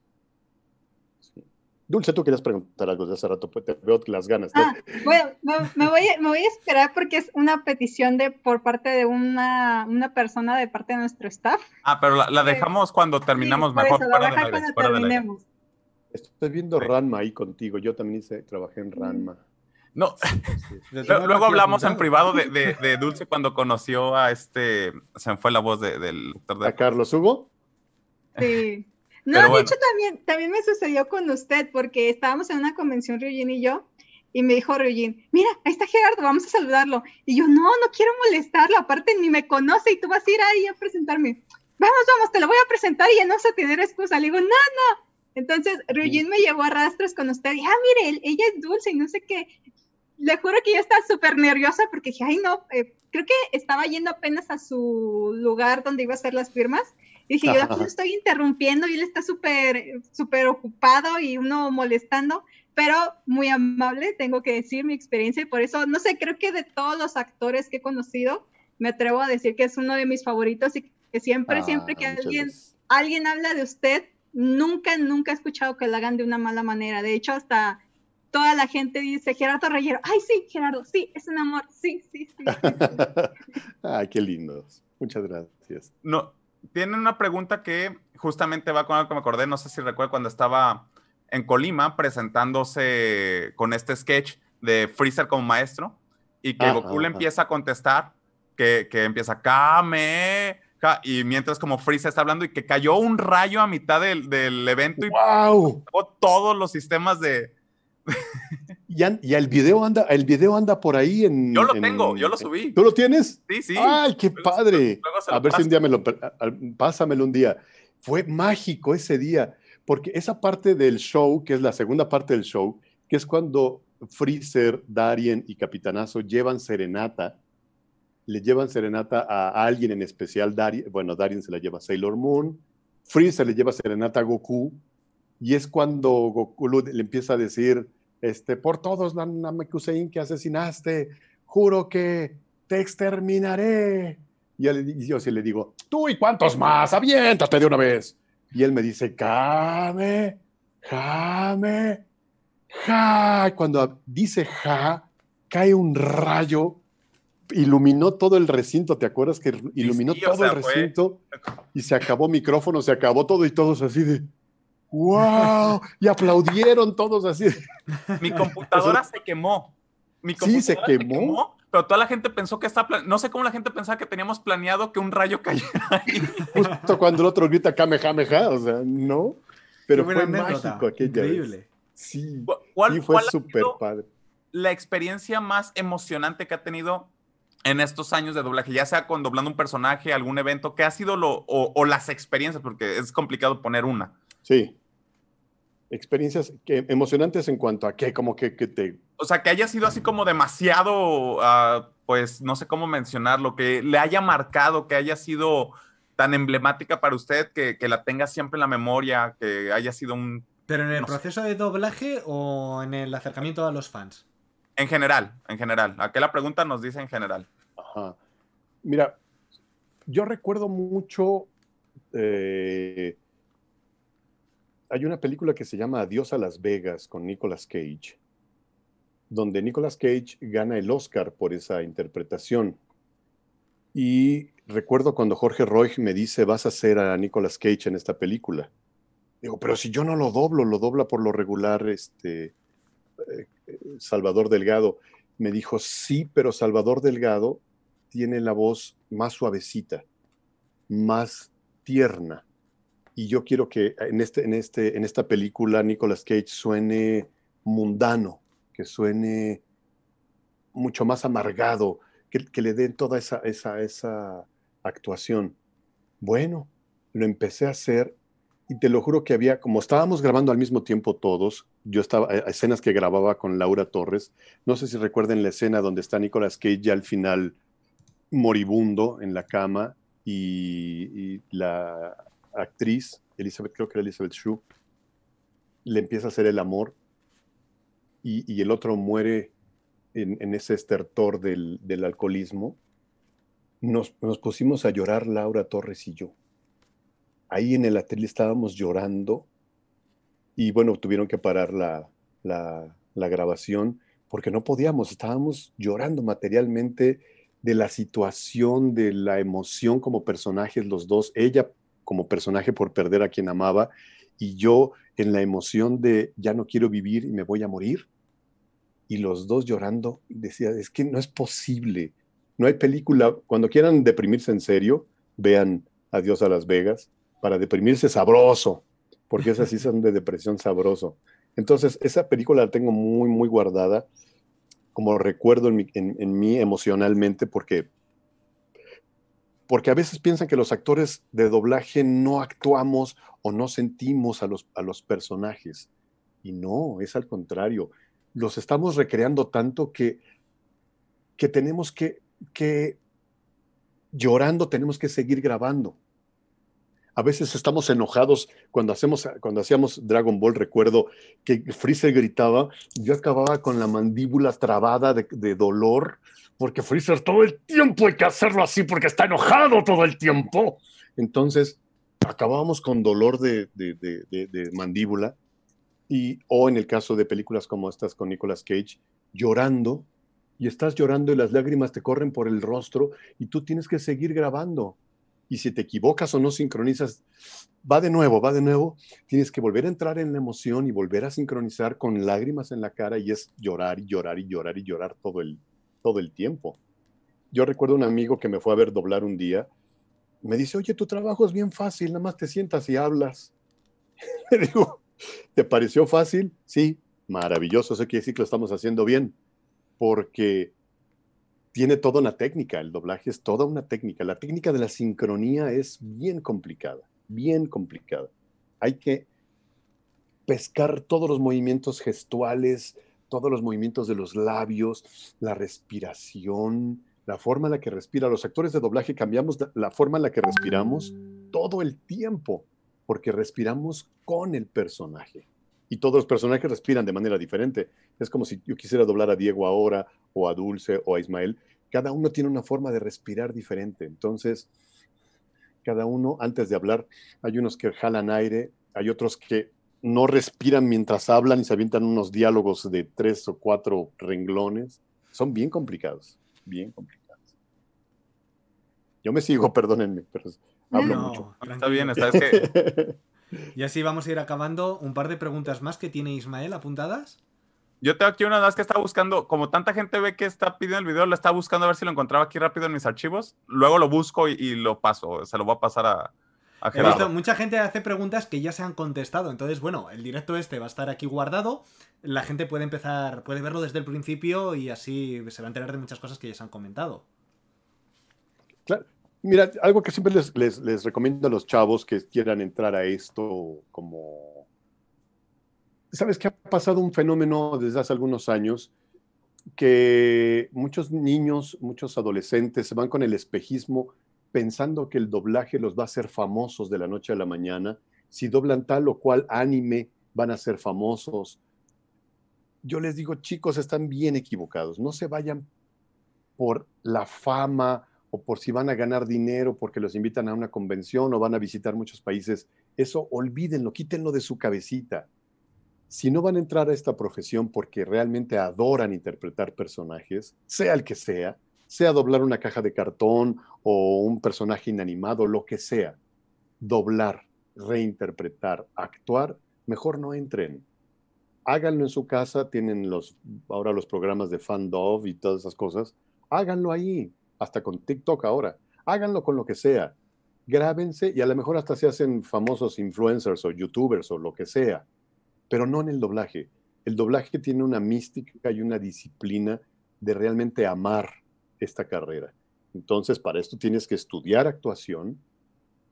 Dulce, tú querías preguntar algo de hace rato, pues te veo las ganas. Ah, bueno, me, voy a, esperar porque es una petición de por parte de una, persona de parte de nuestro staff. Ah, pero la, pues, dejamos cuando terminamos mejor. la cuando terminemos. Estoy viendo Ranma ahí contigo. Yo también hice, trabajé en Ranma. No, luego hablamos en privado de, de, Dulce cuando conoció a este, se me fue la voz del doctor. ¿A Carlos Hugo? Sí. No, de hecho también, también me sucedió con usted, porque estábamos en una convención, Ryujin y yo, y me dijo Ryujin, mira, ahí está Gerardo, vamos a saludarlo. Y yo, no, no quiero molestarlo, aparte ni me conoce y tú vas a ir ahí a presentarme. Vamos, vamos, te lo voy a presentar y ya no vas a tener excusa. Le digo, no, no. Entonces, Ryujin me llevó a rastros con usted y, ah, mire, ella es dulce y no sé qué. Le juro que yo estaba súper nerviosa porque dije, ay, no, eh, creo que estaba yendo apenas a su lugar donde iba a hacer las firmas y dije, yo estoy interrumpiendo y él está súper, súper ocupado y uno molestando, pero muy amable, tengo que decir mi experiencia y por eso, no sé, creo que de todos los actores que he conocido, me atrevo a decir que es uno de mis favoritos y que siempre, siempre ah, que alguien, alguien habla de usted, nunca, nunca he escuchado que lo hagan de una mala manera. De hecho, hasta toda la gente dice, Gerardo Reyero, ay sí, Gerardo, sí, es un amor, sí, sí, sí. ay ah, qué lindos. Muchas gracias. No, tienen una pregunta que justamente va con algo que me acordé, no sé si recuerdo cuando estaba en Colima presentándose con este sketch de Freezer como maestro y que Goku le empieza a contestar, que, empieza Kame, y mientras como Freezer está hablando y que cayó un rayo a mitad del, evento ¡Wow! y todos los sistemas de, y el video anda, el anda por ahí en. Yo lo tengo, yo lo subí. ¿Tú lo tienes? Sí, sí. Ay, qué padre. a ver si un día me lo, pásamelo un día. Fue mágico ese día, porque esa parte del show, que es la segunda parte del show, que es cuando Freezer, Darien y Capitanazo llevan serenata, le llevan serenata a alguien en especial, Darien, bueno, Darien se la lleva a Sailor Moon, Freezer le lleva serenata a Goku, y es cuando Goku le empieza a decir, este, por todos, Namekusein, que asesinaste, juro que te exterminaré. Y, yo sí le digo, tú y cuántos más, aviéntate de una vez. Y él me dice, Kame, Jame, Ja. Cuando dice Ja, cae un rayo, iluminó todo el recinto, ¿te acuerdas que iluminó todo el recinto? Y se acabó micrófono, se acabó todo y todos así de... ¡Wow! Y aplaudieron todos así. Mi computadora se quemó. Mi computadora sí, se quemó. Pero toda la gente pensó que está. No sé cómo la gente pensaba que teníamos planeado que un rayo cayera ahí. Justo cuando el otro grita Kamehameha, o sea, no. Pero fue mágico Increíble. Sí. ¿Cuál, y fue súper padre. La experiencia más emocionante que ha tenido en estos años de doblaje, ya sea con doblando un personaje, algún evento, ¿qué ha sido lo, o las experiencias? Porque es complicado poner una. Sí experiencias que, emocionantes en cuanto a qué, como que, te... O sea, que haya sido así como demasiado, ah, pues no sé cómo mencionarlo, que le haya marcado, que haya sido tan emblemática para usted, que, la tenga siempre en la memoria, que haya sido un... Pero en el proceso de doblaje o en el acercamiento a los fans. En general, en general. aquella la pregunta nos dice en general. Ajá. Mira, yo recuerdo mucho... Eh, hay una película que se llama Adiós a Las Vegas con Nicolas Cage, donde Nicolas Cage gana el Oscar por esa interpretación. Y recuerdo cuando Jorge Roy me dice, vas a hacer a Nicolas Cage en esta película. Digo, pero si yo no lo doblo, lo dobla por lo regular este, eh, Salvador Delgado. Me dijo, sí, pero Salvador Delgado tiene la voz más suavecita, más tierna y yo quiero que en, este, en, este, en esta película Nicolas Cage suene mundano, que suene mucho más amargado, que, le den toda esa, esa, esa actuación. Bueno, lo empecé a hacer y te lo juro que había, como estábamos grabando al mismo tiempo todos, yo estaba, eh, escenas que grababa con Laura Torres, no sé si recuerden la escena donde está Nicolas Cage ya al final moribundo en la cama y la actriz, Elizabeth, creo que era Elizabeth Shue, le empieza a hacer el amor y, el otro muere en, ese estertor del, alcoholismo. Nos, pusimos a llorar Laura Torres y yo. Ahí en el atril estábamos llorando y bueno, tuvieron que parar la, la grabación porque no podíamos, estábamos llorando materialmente de la situación, de la emoción como personajes los dos, ella como personaje por perder a quien amaba y yo en la emoción de ya no quiero vivir y me voy a morir. Y los dos llorando, decía, es que no es posible. No hay película. Cuando quieran deprimirse en serio, vean Adiós a Las Vegas para deprimirse sabroso, porque esas sí son de depresión sabroso. Entonces, esa película la tengo muy, muy guardada como recuerdo en en mí emocionalmente, porque porque a veces piensan que los actores de doblaje no actuamos o no sentimos a los, a los personajes. Y no, es al contrario. Los estamos recreando tanto que, que tenemos que, que, llorando, tenemos que seguir grabando. A veces estamos enojados cuando, hacemos, cuando hacíamos Dragon Ball, recuerdo que Freezer gritaba, yo acababa con la mandíbula trabada de, dolor, porque Freezer todo el tiempo hay que hacerlo así porque está enojado todo el tiempo. Entonces, acabábamos con dolor de, mandíbula y, o en el caso de películas como estas con Nicolas Cage, llorando y estás llorando y las lágrimas te corren por el rostro y tú tienes que seguir grabando y si te equivocas o no sincronizas, va de nuevo, va de nuevo, tienes que volver a entrar en la emoción y volver a sincronizar con lágrimas en la cara y es llorar y llorar y llorar y llorar todo el, todo el tiempo. Yo recuerdo un amigo que me fue a ver doblar un día, me dice, oye, tu trabajo es bien fácil, nada más te sientas y hablas. Le digo, ¿te pareció fácil? Sí, maravilloso, sé que sí que lo estamos haciendo bien, porque tiene toda una técnica, el doblaje es toda una técnica. La técnica de la sincronía es bien complicada, bien complicada. Hay que pescar todos los movimientos gestuales, todos los movimientos de los labios, la respiración, la forma en la que respira. Los actores de doblaje cambiamos la forma en la que respiramos todo el tiempo, porque respiramos con el personaje y todos los personajes respiran de manera diferente. Es como si yo quisiera doblar a Diego ahora, o a Dulce, o a Ismael. Cada uno tiene una forma de respirar diferente. Entonces, cada uno, antes de hablar, hay unos que jalan aire, hay otros que no respiran mientras hablan y se avientan unos diálogos de tres o cuatro renglones. Son bien complicados, bien complicados. Yo me sigo, perdónenme, pero hablo mucho. Está bien, está, bien. Y así vamos a ir acabando. Un par de preguntas más que tiene Ismael apuntadas. Yo tengo aquí una más que está buscando, como tanta gente ve que está pidiendo el video, lo está buscando a ver si lo encontraba aquí rápido en mis archivos. Luego lo busco y, lo paso, se lo voy a pasar a, a mucha gente hace preguntas que ya se han contestado, entonces bueno, el directo este va a estar aquí guardado, la gente puede empezar, puede verlo desde el principio y así se va a enterar de muchas cosas que ya se han comentado. Claro, Mira, algo que siempre les, recomiendo a los chavos que quieran entrar a esto como... Sabes que ha pasado un fenómeno desde hace algunos años que muchos niños, muchos adolescentes se van con el espejismo pensando que el doblaje los va a hacer famosos de la noche a la mañana. Si doblan tal o cual anime, van a ser famosos. Yo les digo, chicos, están bien equivocados. No se vayan por la fama, o por si van a ganar dinero porque los invitan a una convención o van a visitar muchos países. Eso olvídenlo, quítenlo de su cabecita. Si no van a entrar a esta profesión porque realmente adoran interpretar personajes, sea el que sea, sea doblar una caja de cartón o un personaje inanimado, lo que sea, doblar, reinterpretar, actuar, mejor no entren. Háganlo en su casa, tienen los, ahora los programas de Fandov y todas esas cosas, háganlo ahí, hasta con TikTok ahora. Háganlo con lo que sea. Grábense y a lo mejor hasta se hacen famosos influencers o youtubers o lo que sea, pero no en el doblaje. El doblaje tiene una mística y una disciplina de realmente amar esta carrera. Entonces, para esto tienes que estudiar actuación,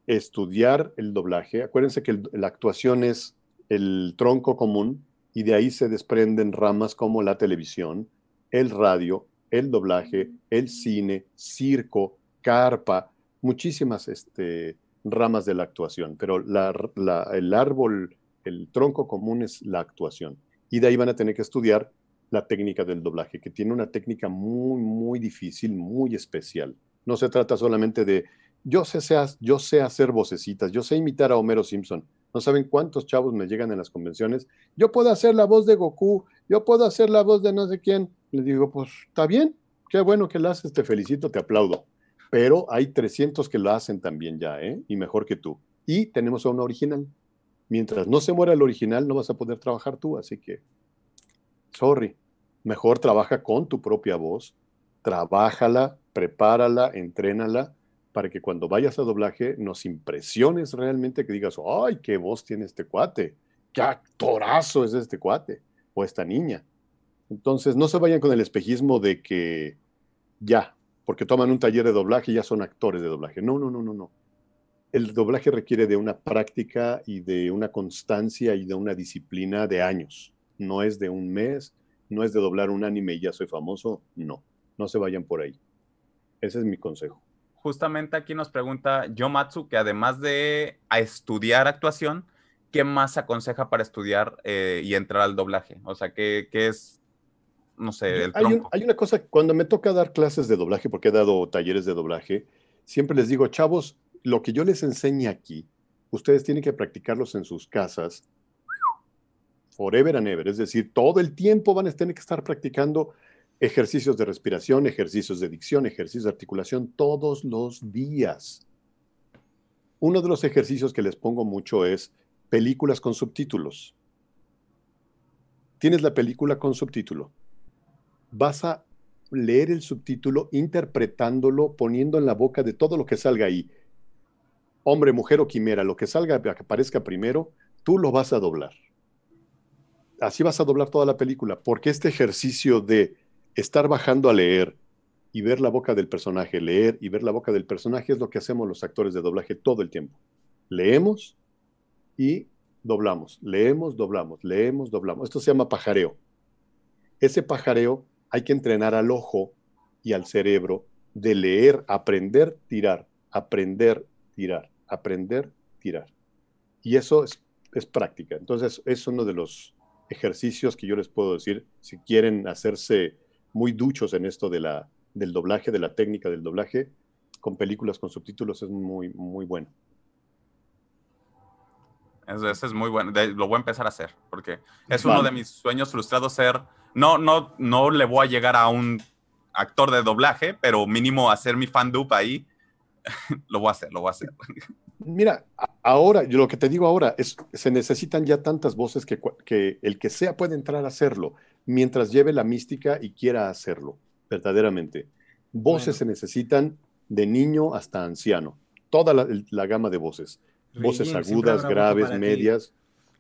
estudiar el doblaje. Acuérdense que la actuación es el tronco común y de ahí se desprenden ramas como la televisión, el radio, el doblaje, el cine, circo, carpa, muchísimas este, ramas de la actuación, pero el árbol, el tronco común es la actuación. Y de ahí van a tener que estudiar la técnica del doblaje, que tiene una técnica muy, muy difícil, muy especial. No se trata solamente de, yo sé, yo sé hacer vocecitas, yo sé imitar a Homero Simpson. No saben cuántos chavos me llegan en las convenciones. Yo puedo hacer la voz de Goku, yo puedo hacer la voz de no sé quién. Le digo, pues está bien, qué bueno que lo haces, te felicito, te aplaudo. Pero hay 300 que lo hacen también ya, ¿eh? Y mejor que tú. Y tenemos a una original. Mientras no se muera el original, no vas a poder trabajar tú, así que, sorry, mejor trabaja con tu propia voz, trabájala, prepárala, entrénala, para que cuando vayas a doblaje nos impresiones realmente que digas, ay, qué voz tiene este cuate, qué actorazo es este cuate o esta niña. Entonces, no se vayan con el espejismo de que ya, porque toman un taller de doblaje y ya son actores de doblaje. No, no, no, no, no. El doblaje requiere de una práctica y de una constancia y de una disciplina de años. No es de un mes, no es de doblar un anime y ya soy famoso. No, no se vayan por ahí. Ese es mi consejo. Justamente aquí nos pregunta Yomatsu que además de estudiar actuación, ¿qué más aconseja para estudiar eh, y entrar al doblaje? O sea, qué es no sé, el hay, hay una cosa, cuando me toca dar clases de doblaje, porque he dado talleres de doblaje, siempre les digo, chavos, lo que yo les enseño aquí, ustedes tienen que practicarlos en sus casas forever and ever, es decir, todo el tiempo van a tener que estar practicando ejercicios de respiración, ejercicios de dicción, ejercicios de articulación todos los días. Uno de los ejercicios que les pongo mucho es películas con subtítulos. Tienes la película con subtítulo vas a leer el subtítulo, interpretándolo, poniendo en la boca de todo lo que salga ahí, hombre, mujer o quimera, lo que salga, que aparezca primero, tú lo vas a doblar. Así vas a doblar toda la película, porque este ejercicio de estar bajando a leer y ver la boca del personaje, leer y ver la boca del personaje es lo que hacemos los actores de doblaje todo el tiempo. Leemos y doblamos, leemos, doblamos, leemos, doblamos. Esto se llama pajareo. Ese pajareo hay que entrenar al ojo y al cerebro de leer, aprender, tirar, aprender, tirar, aprender, tirar. Y eso es, práctica. Entonces, es uno de los ejercicios que yo les puedo decir si quieren hacerse muy duchos en esto de la, del doblaje, de la técnica del doblaje, con películas con subtítulos es muy, muy bueno. Eso, es muy bueno. lo voy a empezar a hacer, porque es uno de mis sueños frustrados ser no, no, no le voy a llegar a un actor de doblaje, pero mínimo hacer mi fan dupe ahí, lo voy a hacer, lo voy a hacer. Mira, ahora, yo lo que te digo ahora es, se necesitan ya tantas voces que, el que sea puede entrar a hacerlo, mientras lleve la mística y quiera hacerlo, verdaderamente. Voces se necesitan de niño hasta anciano, toda la, gama de voces. Voces agudas, graves, medias.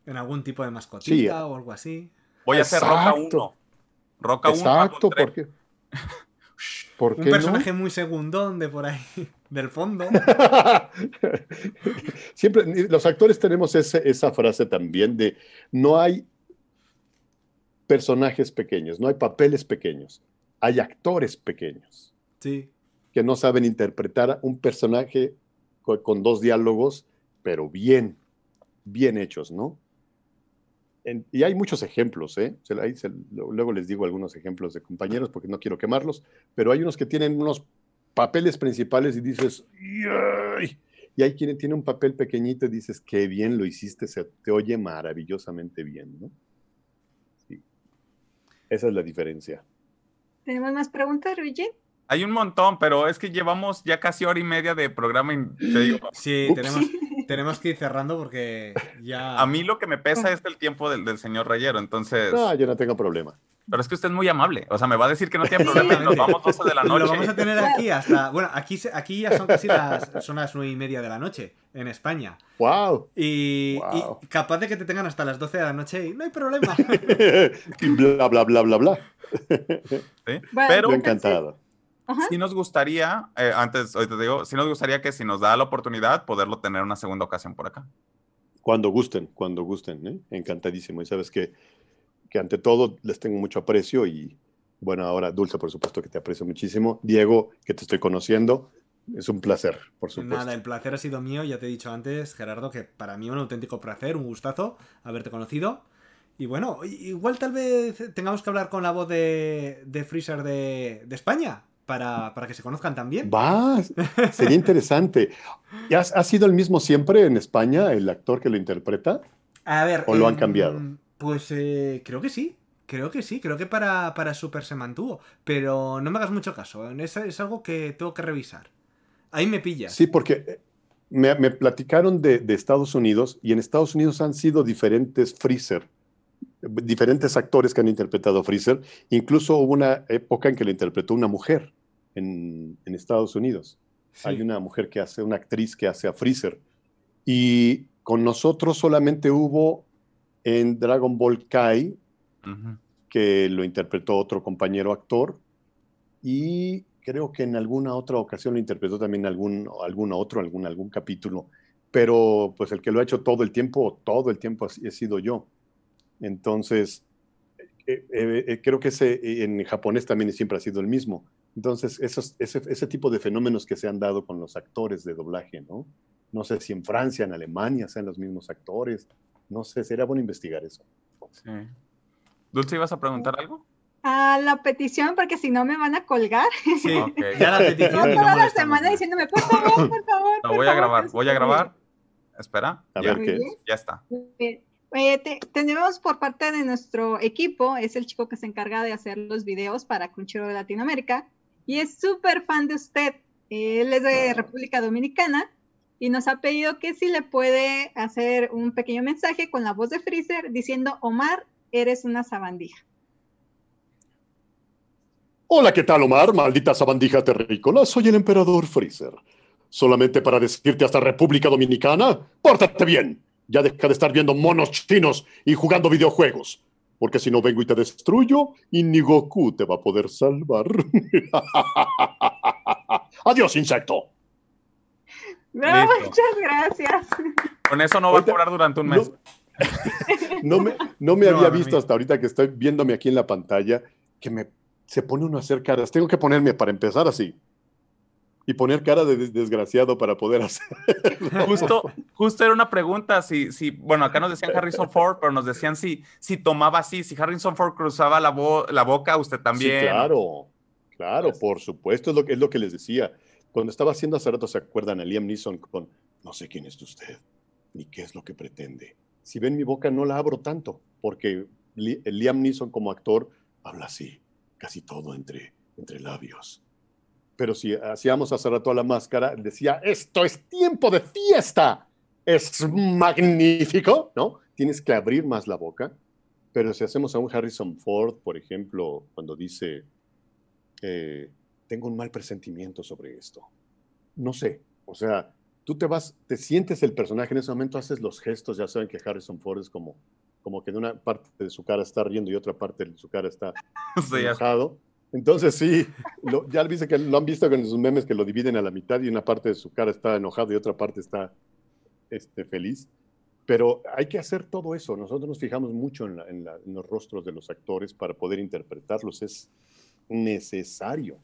en algún tipo de mascotita o algo así. Voy a hacer Roca Exacto, porque. un personaje muy segundón de por ahí, del fondo. Siempre, los actores tenemos esa frase también de no hay personajes pequeños, no hay papeles pequeños, hay actores pequeños. Sí. Que no saben interpretar un personaje con dos diálogos, pero bien, bien hechos, ¿no? y hay muchos ejemplos, ¿eh? luego les digo algunos ejemplos de compañeros porque no quiero quemarlos, pero hay unos que tienen unos papeles principales y dices, y hay quien tiene un papel pequeñito y dices, qué bien lo hiciste, se te oye maravillosamente bien, ¿no? Sí. Esa es la diferencia. ¿Tenemos más preguntas, Luigi? Hay un montón, pero es que llevamos ya casi hora y media de programa. Y sí, tenemos, tenemos que ir cerrando porque ya. A mí lo que me pesa es el tiempo del, señor Rayero, entonces. No, yo no tengo problema. Pero es que usted es muy amable. O sea, me va a decir que no tiene problema nos vamos 12 de la noche. Lo vamos a tener aquí hasta. Bueno, aquí, ya son casi las, son las y media de la noche en España. ¡Wow! Y, capaz de que te tengan hasta las 12 de la noche y no hay problema. bla, bla, bla, bla, bla. Pero, encantado si nos gustaría, eh, antes, hoy te digo, si nos gustaría que si nos da la oportunidad, poderlo tener una segunda ocasión por acá. Cuando gusten, cuando gusten, ¿eh? encantadísimo. Y sabes que, que ante todo les tengo mucho aprecio y bueno, ahora Dulce, por supuesto que te aprecio muchísimo. Diego, que te estoy conociendo, es un placer, por supuesto. Nada, el placer ha sido mío, ya te he dicho antes, Gerardo, que para mí un auténtico placer, un gustazo haberte conocido. Y bueno, igual tal vez tengamos que hablar con la voz de, de Freezer de, de España, para, que se conozcan también. Va, sería interesante. ¿Ha, ¿Ha sido el mismo siempre en España el actor que lo interpreta? A ver. ¿O lo han em, cambiado? Pues eh, creo que sí. Creo que sí, creo que para, para, Super se mantuvo. Pero no me hagas mucho caso, ¿eh? es, es algo que tengo que revisar. Ahí me pillas. Sí, porque eh, me, platicaron de, Estados Unidos y en Estados Unidos han sido diferentes Freezer, diferentes actores que han interpretado Freezer. Incluso hubo una época en que lo interpretó una mujer en, Estados Unidos. Hay una mujer que hace, una actriz que hace a Freezer. Y con nosotros solamente hubo en Dragon Ball Kai, que lo interpretó otro compañero actor, y creo que en alguna otra ocasión lo interpretó también algún, algún otro, algún, algún capítulo, pero pues el que lo ha hecho todo el tiempo, todo el tiempo he sido yo. Entonces, eh, eh, eh, creo que ese, en japonés también siempre ha sido el mismo. Entonces, esos, ese, ese, tipo de fenómenos que se han dado con los actores de doblaje, ¿no? No sé si en Francia, en Alemania sean los mismos actores, no sé, sería bueno investigar eso. Dulce, ¿ibas a preguntar algo? a la petición porque si no me van a colgar. Sí, okay. ya la petición. toda la semana diciéndome, por favor, por favor. voy a grabar, voy a grabar. Espera, a ya, ver qué ya está. Eh, tenemos por parte de nuestro equipo, es el chico que se encarga de hacer los videos para de Latinoamérica, y es súper fan de usted. Él es de República Dominicana y nos ha pedido que si le puede hacer un pequeño mensaje con la voz de Freezer diciendo, Omar, eres una sabandija. Hola, ¿qué tal Omar? Maldita sabandija terrícola, soy el emperador Freezer. Solamente para decirte hasta República Dominicana, pórtate bien. Ya deja de estar viendo monos chinos y jugando videojuegos porque si no vengo y te destruyo, y ni Goku te va a poder salvar. Adiós, insecto. No, muchas gracias. Con eso no va a cobrar durante un mes. No, me, había visto hasta ahorita que estoy viéndome aquí en la pantalla que me se pone uno a hacer caras. Tengo que ponerme para empezar así y poner cara de desgraciado para poder hacer. Justo, justo era una pregunta, si, si, bueno, acá nos decían Harrison Ford, pero nos decían si, si tomaba así, si Harrison Ford cruzaba la, la boca, usted también. Sí, claro, claro, por supuesto, es lo, que, es lo que les decía. Cuando estaba haciendo hace ¿se acuerdan a Liam Neeson con, no sé quién es usted, ni qué es lo que pretende? Si ven mi boca, no la abro tanto, porque Liam Neeson como actor habla así, casi todo entre, entre labios pero si hacíamos hace rato a la máscara, decía, esto es tiempo de fiesta, es magnífico, ¿no? Tienes que abrir más la boca. Pero si hacemos a un Harrison Ford, por ejemplo, cuando dice, eh, tengo un mal presentimiento sobre esto, no sé, o sea, tú te vas, te sientes el personaje en ese momento, haces los gestos, ya saben que Harrison Ford es como, como que en una parte de su cara está riendo y otra parte de su cara está enojado. Entonces sí, ya dice que lo han visto con sus memes que lo dividen a la mitad y una parte de su cara está enojada y otra parte está este, feliz. Pero hay que hacer todo eso. Nosotros nos fijamos mucho en, los rostros de los actores para poder interpretarlos. Es necesario.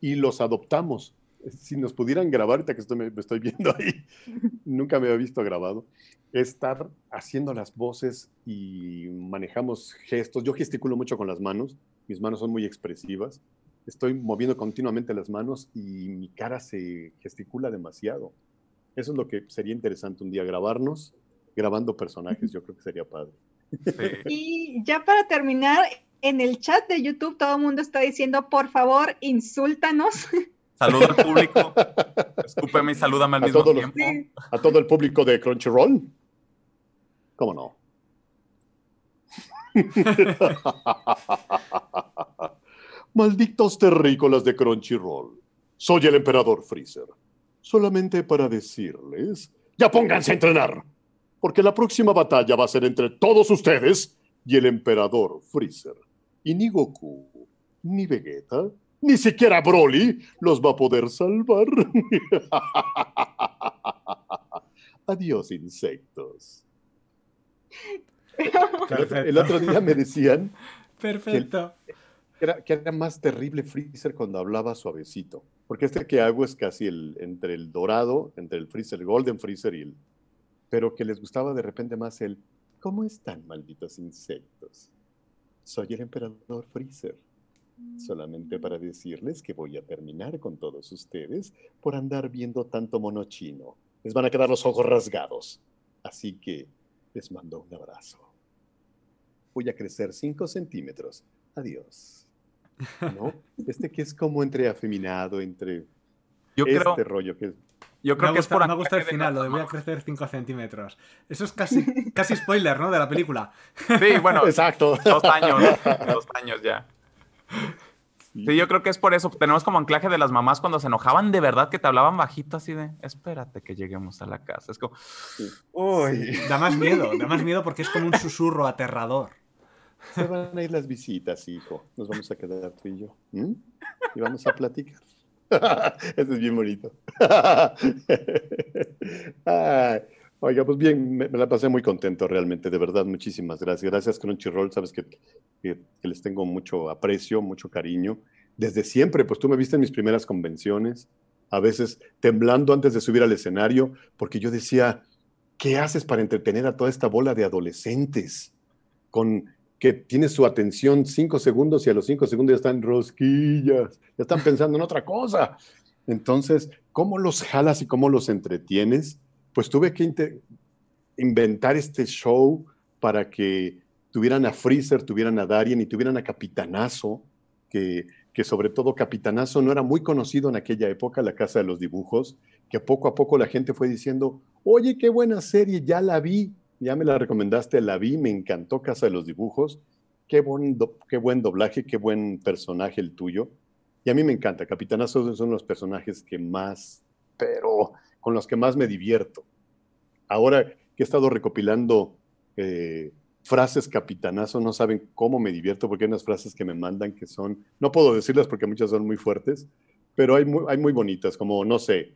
Y los adoptamos si nos pudieran grabar, ahorita que estoy, me, estoy viendo ahí, nunca me había visto grabado, estar haciendo las voces y manejamos gestos. Yo gesticulo mucho con las manos mis manos son muy expresivas, estoy moviendo continuamente las manos y mi cara se gesticula demasiado. Eso es lo que sería interesante un día, grabarnos grabando personajes, yo creo que sería padre. Y ya para terminar, en el chat de YouTube todo el mundo está diciendo, por favor, insúltanos. Saluda al público. Escúpeme y salúdame al mismo tiempo. a todo el público de Crunchyroll. ¿Cómo no? Malditos terrícolas de Crunchyroll. Soy el emperador Freezer. Solamente para decirles, ya pónganse a entrenar, porque la próxima batalla va a ser entre todos ustedes y el emperador Freezer. Y ni Goku, ni Vegeta, ni siquiera Broly los va a poder salvar. Adiós, insectos. El otro día me decían. Perfecto. Que, era, más terrible Freezer cuando hablaba suavecito. Porque este que hago es casi el, entre el dorado, entre el Freezer, Golden Freezer y el. Pero que les gustaba de repente más el. ¿Cómo están, malditos insectos? Soy el emperador Freezer. Solamente para decirles que voy a terminar con todos ustedes por andar viendo tanto mono chino. Les van a quedar los ojos rasgados. Así que les mando un abrazo voy a crecer 5 centímetros. Adiós. Este que es como entre afeminado, entre yo este creo, rollo que... Yo creo que es por Me gusta el final, lo de voy a crecer 5 centímetros. Eso es casi, casi spoiler, ¿no? De la película. Sí, bueno. Exacto. Dos años. Dos años ya. Sí, yo creo que es por eso. Tenemos como anclaje de las mamás cuando se enojaban de verdad que te hablaban bajito así de, espérate que lleguemos a la casa. Es como, Da más miedo, da más miedo porque es como un susurro aterrador. Se van a ir las visitas, hijo. Nos vamos a quedar tú y yo. Y vamos a platicar. Eso es bien bonito. oiga, pues bien, me, la pasé muy contento realmente, de verdad, muchísimas gracias. Gracias Crunchyroll, sabes que, les tengo mucho aprecio, mucho cariño. Desde siempre, pues tú me viste en mis primeras convenciones, a veces temblando antes de subir al escenario, porque yo decía, ¿qué haces para entretener a toda esta bola de adolescentes? Con que tiene su atención cinco segundos y a los cinco segundos ya están rosquillas, ya están pensando en otra cosa. Entonces, ¿cómo los jalas y cómo los entretienes? Pues tuve que inventar este show para que tuvieran a Freezer, tuvieran a Darien y tuvieran a Capitanazo, que, que sobre todo Capitanazo no era muy conocido en aquella época, la Casa de los Dibujos, que poco a poco la gente fue diciendo, oye, qué buena serie, ya la vi, ya me la recomendaste, la vi, me encantó Casa de los Dibujos. Qué buen, qué buen doblaje, qué buen personaje el tuyo. Y a mí me encanta, Capitanazo son los personajes que más, pero con los que más me divierto. Ahora que he estado recopilando eh, frases capitanazo, no saben cómo me divierto, porque hay unas frases que me mandan que son, no puedo decirlas porque muchas son muy fuertes, pero hay muy, hay muy bonitas, como, no sé,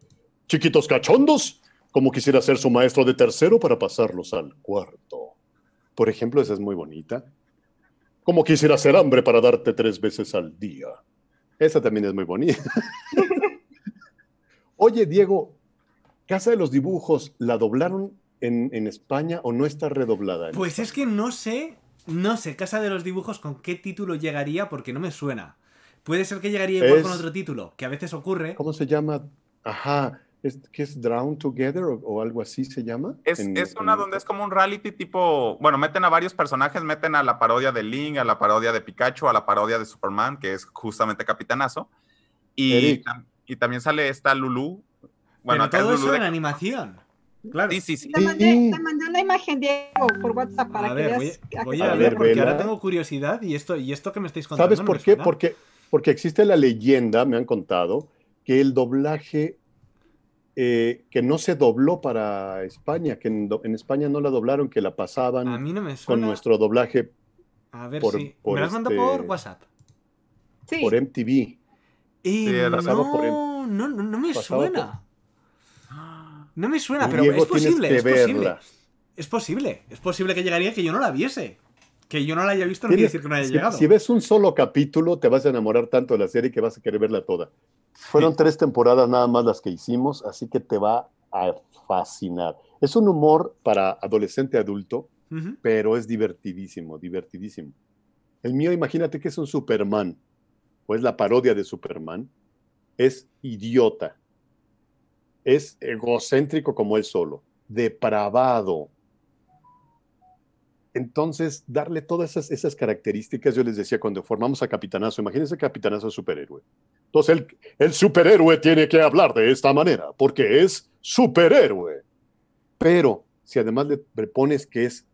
chiquitos cachondos, como quisiera ser su maestro de tercero para pasarlos al cuarto. Por ejemplo, esa es muy bonita. Como quisiera ser hambre para darte tres veces al día. Esa también es muy bonita. Oye, Diego, Casa de los Dibujos, ¿la doblaron en, España o no está redoblada? Pues es que no sé, no sé, Casa de los Dibujos con qué título llegaría porque no me suena. Puede ser que llegaría igual con otro título, que a veces ocurre. ¿Cómo se llama? Ajá, ¿Qué es Drown Together o, algo así se llama. Es, una donde es como un reality tipo, bueno, meten a varios personajes, meten a la parodia de Link, a la parodia de Pikachu, a la parodia de Superman, que es justamente Capitanazo. Y, también sale esta Lulu. Bueno, Pero todo es eso en animación. Claro. Sí, sí, sí. Te, mandé, una imagen, Diego, por WhatsApp para que veas. Voy a, ver, porque ahora tengo curiosidad y esto, y esto que me estáis contando. ¿Sabes por qué? Porque, porque existe la leyenda, me han contado, que el doblaje eh, que no se dobló para España, que en, España no la doblaron, que la pasaban con nuestro doblaje. A ver por, si. ¿Me este por WhatsApp? Por MTV. Eh, no, no, me suena. No me suena, pero es posible. es posible. Es posible. que llegaría que yo no la viese. Que yo no la haya visto no quiere decir que no haya llegado. Si ves un solo capítulo, te vas a enamorar tanto de la serie que vas a querer verla toda. Fueron tres temporadas nada más las que hicimos, así que te va a fascinar. Es un humor para adolescente adulto, pero es divertidísimo, divertidísimo. El mío, imagínate que es un Superman, o es la parodia de Superman, es idiota, es egocéntrico como él solo, depravado. Entonces, darle todas esas, esas características, yo les decía cuando formamos a Capitanazo, imagínense Capitanazo superhéroe, entonces el, superhéroe tiene que hablar de esta manera, porque es superhéroe. Pero si además le pones que es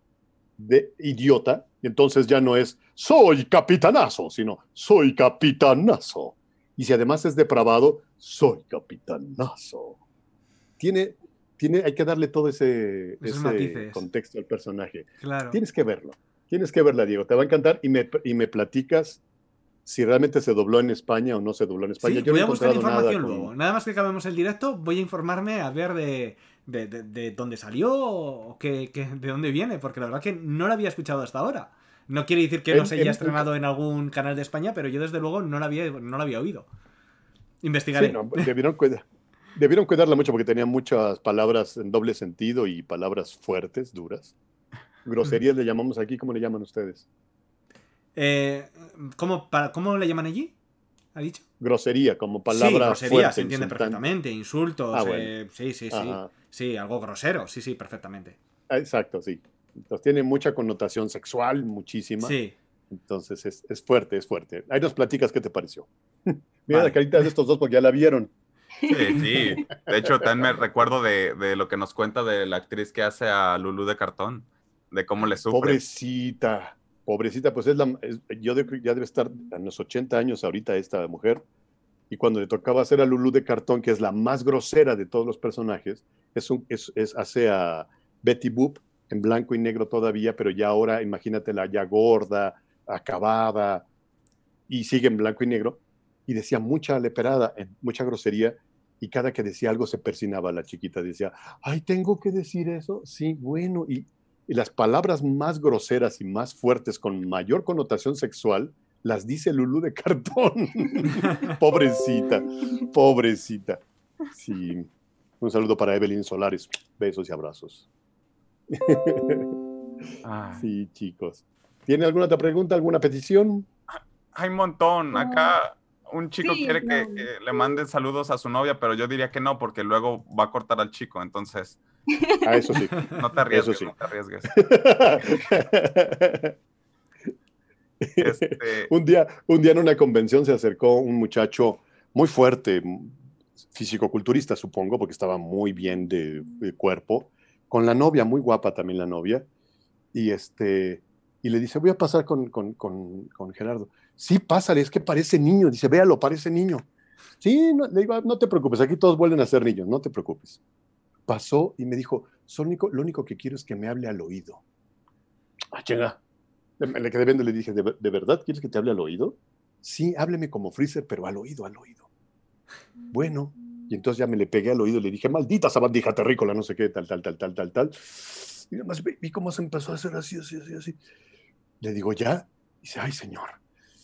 de idiota, entonces ya no es soy capitanazo, sino soy capitanazo. Y si además es depravado, soy capitanazo. Tiene, tiene, hay que darle todo ese, pues contexto al personaje. Tienes que verlo. Tienes que verla, Diego. Te va a encantar y me, y me platicas si realmente se dobló en España o no se dobló en España. Sí, Yo voy a buscar información nada luego. Nada más que acabemos el directo, voy a informarme a ver de, de, de, dónde salió o de dónde viene, porque la verdad que no la había escuchado hasta ahora. No quiere decir que no se haya estrenado en algún canal de España, pero yo desde luego no la había, no la había oído. Investigaré. Sí, debieron, debieron, cuidarla mucho porque tenía muchas palabras en doble sentido y palabras fuertes, duras. Groserías le llamamos aquí, ¿cómo le llaman ustedes? Eh, ¿cómo, ¿Cómo le llaman allí? ¿Ha dicho? Grosería, como palabra. Sí, grosería, se entiende perfectamente. Insultos, ah, eh, sí, sí, sí. Sí, algo grosero, sí, sí, perfectamente. Ah, exacto, sí. Entonces tiene mucha connotación sexual, muchísima. Sí. Entonces es, fuerte, es fuerte. hay dos platicas qué te pareció. Mira la carita de estos dos porque ya la vieron. Sí, sí. De hecho, también me recuerdo de, lo que nos cuenta de la actriz que hace a Lulu de cartón, de cómo le sufre. Pobrecita pobrecita, pues es la, yo ya debe estar a los 80 años ahorita esta mujer, y cuando le tocaba hacer a Lulu de cartón, que es la más grosera de todos los personajes, es, un, es, hace a Betty Boop en blanco y negro todavía, pero ya ahora imagínatela ya gorda, acabada, y sigue en blanco y negro, y decía mucha leperada, mucha grosería, y cada que decía algo se persinaba la chiquita, decía, ay, tengo que decir eso, sí, bueno, y y las palabras más groseras y más fuertes con mayor connotación sexual las dice Lulu de cartón. pobrecita, pobrecita. Sí. Un saludo para Evelyn Solares. Besos y abrazos. Ah. sí, chicos. ¿Tiene alguna otra pregunta, alguna petición? Hay un montón. Acá un chico quiere que, que, le manden saludos a su novia, pero yo diría que no, porque luego va a cortar al chico. Entonces, Ah, eso sí. No te arriesgues, este Un, día, un día en una convención se acercó un muchacho muy fuerte, fisicoculturista, supongo, porque estaba muy bien de, cuerpo, con la novia, muy guapa también la novia, y, este, y le dice, voy a pasar con, con, Gerardo. Sí, pásale, es que parece niño. Dice, véalo, parece niño. Sí, le digo, no te preocupes, aquí todos vuelven a ser niños, no te preocupes pasó y me dijo, Sónico, lo único que quiero es que me hable al oído. Ah, chinga. Le quedé viendo y le dije, ¿De, verdad quieres que te hable al oído? Sí, hábleme como Freezer, pero al oído, al oído. Bueno, y entonces ya me le pegué al oído y le dije, maldita sabandija terrícola, no sé qué, tal, tal, tal, tal, tal, tal. Y además vi cómo se empezó a hacer así, así, así, así. Le digo, ¿ya? Y dice, ay, señor,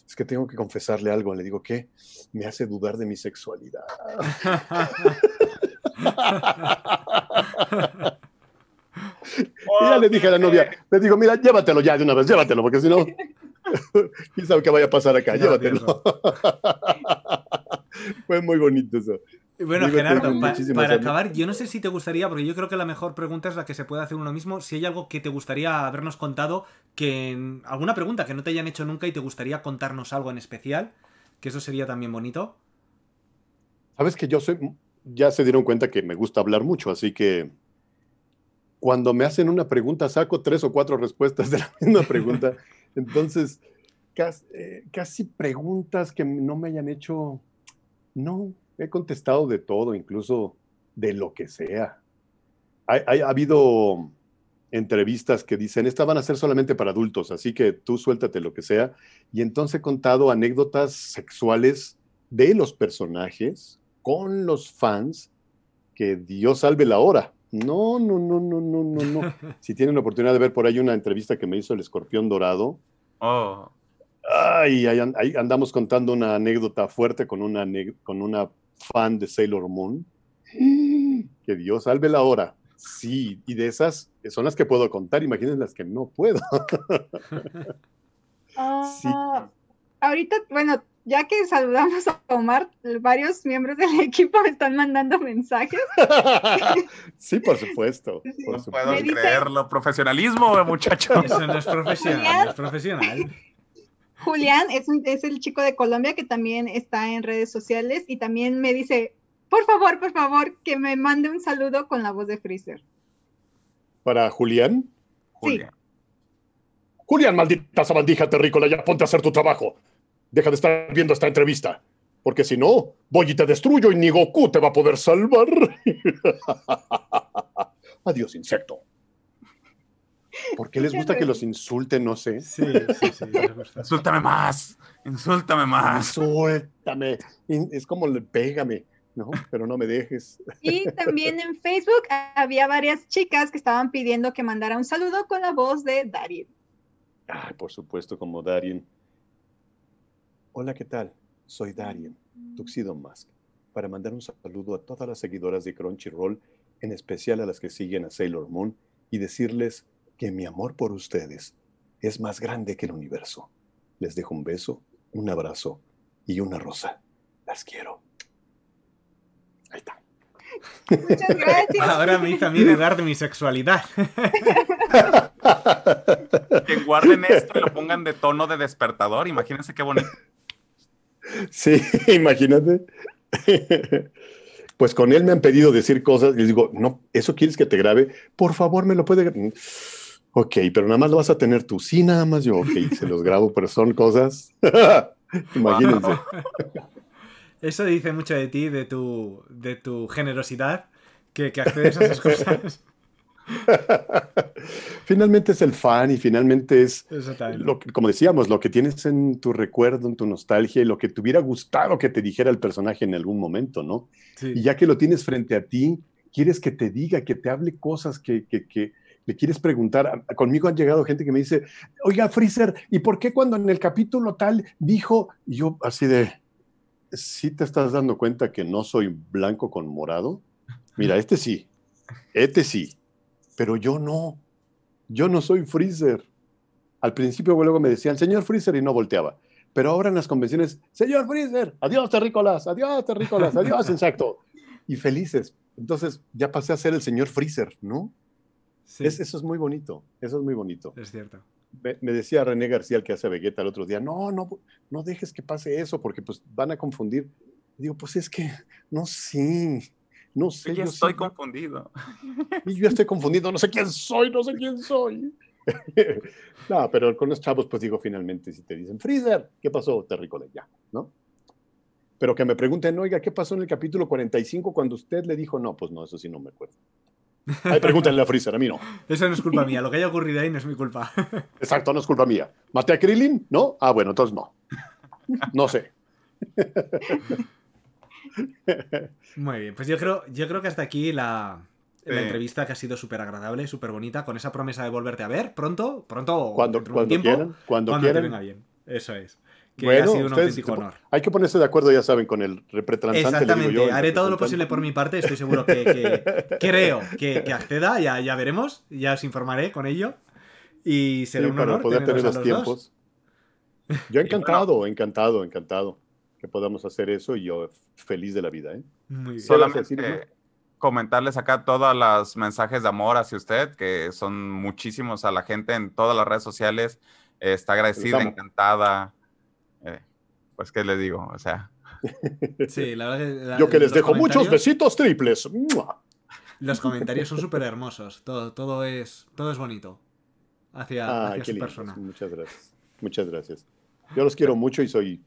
es que tengo que confesarle algo. Le digo, ¿qué? Me hace dudar de mi sexualidad. y ya le dije a la novia, le digo, mira, llévatelo ya de una vez, llévatelo, porque si no, quién sabe qué vaya a pasar acá, llévatelo. Fue muy bonito eso. Bueno, Gerardo, para acabar, yo no sé si te gustaría, porque yo creo que la mejor pregunta es la que se puede hacer uno mismo, si hay algo que te gustaría habernos contado, que alguna pregunta que no te hayan hecho nunca y te gustaría contarnos algo en especial, que eso sería también bonito. Sabes que yo soy ya se dieron cuenta que me gusta hablar mucho, así que cuando me hacen una pregunta saco tres o cuatro respuestas de la misma pregunta. Entonces, eh, casi, preguntas que no me hayan hecho, no, he contestado de todo, incluso de lo que sea. ha habido entrevistas que dicen, estas van a ser solamente para adultos, así que tú suéltate lo que sea. Y entonces he contado anécdotas sexuales de los personajes, con los fans que Dios salve la hora. No, no, no, no, no, no, no. si tienen la oportunidad de ver por ahí una entrevista que me hizo el Escorpión Dorado. Ah. Ay, ahí, andamos contando una anécdota fuerte con una, con una fan de Sailor Moon. Que Dios salve la hora. Sí, y de esas son las que puedo contar, imagínense las que no puedo. sí. Ah, ahorita, bueno, ya que saludamos a Omar, varios miembros del equipo me están mandando mensajes. sí, por supuesto. no puedo creerlo. Profesionalismo, muchachos. no es profesional, Julián, es el chico de Colombia que también está en redes sociales y también me dice, por favor, por favor, que me mande un saludo con la voz de Freezer. ¿Para Julián? Sí. Julián, maldita sabandija terrícola, ya ponte a hacer tu trabajo. Deja de estar viendo esta entrevista, porque si no, voy y te destruyo y ni Goku te va a poder salvar. Adiós, insecto. ¿Por qué les gusta que los insulten? No sé. Sí, sí, sí. Insúltame más. Insúltame más. Insúltame. Es como pégame, ¿no? Pero no me dejes. Y también en Facebook había varias chicas que estaban pidiendo que mandara un saludo con la voz de Darien. Ay, por supuesto, como Darien. Hola, ¿qué tal? Soy Darien, Tuxedo Mask, para mandar un saludo a todas las seguidoras de Crunchyroll, en especial a las que siguen a Sailor Moon, y decirles que mi amor por ustedes es más grande que el universo. Les dejo un beso, un abrazo y una rosa. Las quiero. Ahí está. Muchas gracias. Ahora me hizo a mí dar de mi sexualidad. que guarden esto y lo pongan de tono de despertador. Imagínense qué bonito. Sí, imagínate. Pues con él me han pedido decir cosas y les digo, no, ¿eso quieres que te grabe? Por favor, me lo puede. Ok, pero nada más lo vas a tener tú. Sí, nada más yo, ok, se los grabo, pero son cosas. Imagínense. Eso dice mucho de ti, de tu, de tu generosidad, que, que accedes a esas cosas. finalmente es el fan y finalmente es lo como decíamos, lo que tienes en tu recuerdo, en tu nostalgia y lo que te hubiera gustado que te dijera el personaje en algún momento, ¿no? Y ya que lo tienes frente a ti, quieres que te diga, que te hable cosas que, le quieres preguntar. Conmigo han llegado gente que me dice, oiga, Freezer, ¿y por qué cuando en el capítulo tal dijo, yo así de, si ¿sí te estás dando cuenta que no soy blanco con morado? Mira, este sí, este sí, pero yo no. Yo no soy Freezer. Al principio luego me decían, señor Freezer, y no volteaba. Pero ahora en las convenciones, señor Freezer, adiós terrícolas, adiós terrícolas, adiós exacto. Y felices. Entonces ya pasé a ser el señor Freezer, ¿no? Sí. eso es muy bonito, eso es muy bonito. Es cierto. Me, decía René García, el que hace Vegeta el otro día, no, no, no dejes que pase eso porque pues van a confundir. digo, pues es que, no, sí, no sé. yo estoy confundido. Y yo estoy confundido, no sé quién soy, no sé quién soy. no, pero con los chavos, pues digo, finalmente, si te dicen, Freezer, ¿qué pasó? Te rico ya, ¿no? Pero que me pregunten, oiga, ¿qué pasó en el capítulo 45 cuando usted le dijo, no, pues no, eso sí no me acuerdo. Ahí pregúntenle a Freezer, a mí no. Eso no es culpa mía, lo que haya ocurrido ahí no es mi culpa. Exacto, no es culpa mía. ¿Mate a Krillin? ¿No? Ah, bueno, entonces no. No sé. Muy bien, pues yo creo, yo creo que hasta aquí la, entrevista que ha sido súper agradable, súper bonita, con esa promesa de volverte a ver pronto, pronto, cuando, cuando quieran, cuando, quieran. te venga bien. Eso es. Que ha sido un auténtico honor. Hay que ponerse de acuerdo, ya saben, con el repretransante, Exactamente, haré todo lo posible por mi parte, estoy seguro que, creo que, acceda, ya, ya veremos, ya os informaré con ello. Y será un honor poder tener tiempos. Yo encantado, encantado, encantado que podamos hacer eso y yo feliz de la vida. ¿eh? Solamente comentarles acá todos los mensajes de amor hacia usted, que son muchísimos a la gente en todas las redes sociales. Eh, está agradecida, encantada. Eh, pues, ¿qué les digo? O sea. Sí, la verdad Yo que les dejo muchos besitos triples. Los comentarios son súper hermosos. Todo, todo, es, todo es bonito hacia, persona. Muchas gracias. Muchas gracias. Yo los quiero mucho y soy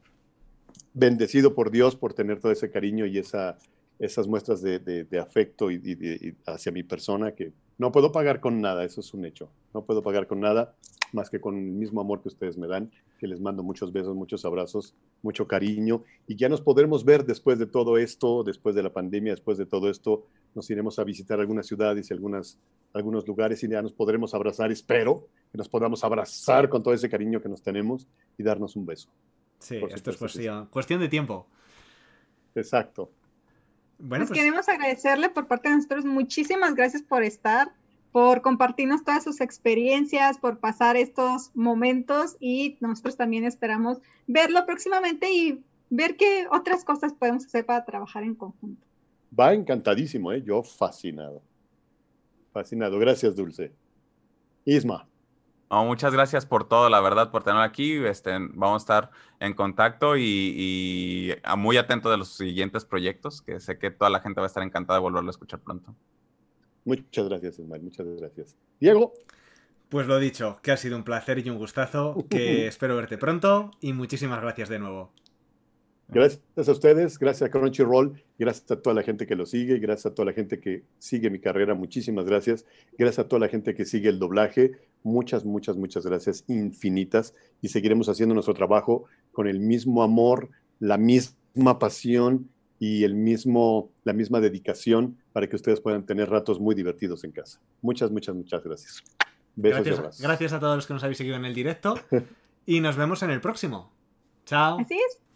bendecido por Dios por tener todo ese cariño y esa, esas muestras de, afecto y, hacia mi persona que no puedo pagar con nada, eso es un hecho. No puedo pagar con nada más que con el mismo amor que ustedes me dan, que les mando muchos besos, muchos abrazos, mucho cariño. Y ya nos podremos ver después de todo esto, después de la pandemia, después de todo esto, nos iremos a visitar algunas ciudades y algunas, algunos lugares y ya nos podremos abrazar. Espero que nos podamos abrazar con todo ese cariño que nos tenemos y darnos un beso. Sí, esto es cuestión, de tiempo. Exacto. Bueno, pues pues queremos agradecerle por parte de nosotros. Muchísimas gracias por estar, por compartirnos todas sus experiencias, por pasar estos momentos y nosotros también esperamos verlo próximamente y ver qué otras cosas podemos hacer para trabajar en conjunto. Va encantadísimo, ¿eh? yo fascinado. Fascinado. Gracias, Dulce. Isma muchas gracias por todo, la verdad, por tener aquí. Este, vamos a estar en contacto y, muy atentos de los siguientes proyectos, que sé que toda la gente va a estar encantada de volverlo a escuchar pronto. Muchas gracias, Ismael, muchas gracias. Diego. Pues lo dicho, que ha sido un placer y un gustazo, que espero verte pronto y muchísimas gracias de nuevo. Gracias a ustedes, gracias a Crunchyroll, gracias a toda la gente que lo sigue, gracias a toda la gente que sigue mi carrera, muchísimas gracias, gracias a toda la gente que sigue el doblaje, muchas, muchas, muchas gracias infinitas y seguiremos haciendo nuestro trabajo con el mismo amor, la misma pasión y el mismo, la misma dedicación para que ustedes puedan tener ratos muy divertidos en casa. Muchas, muchas, muchas gracias. gracias, gracias a todos los que nos habéis seguido en el directo y nos vemos en el próximo. Chao. Así es.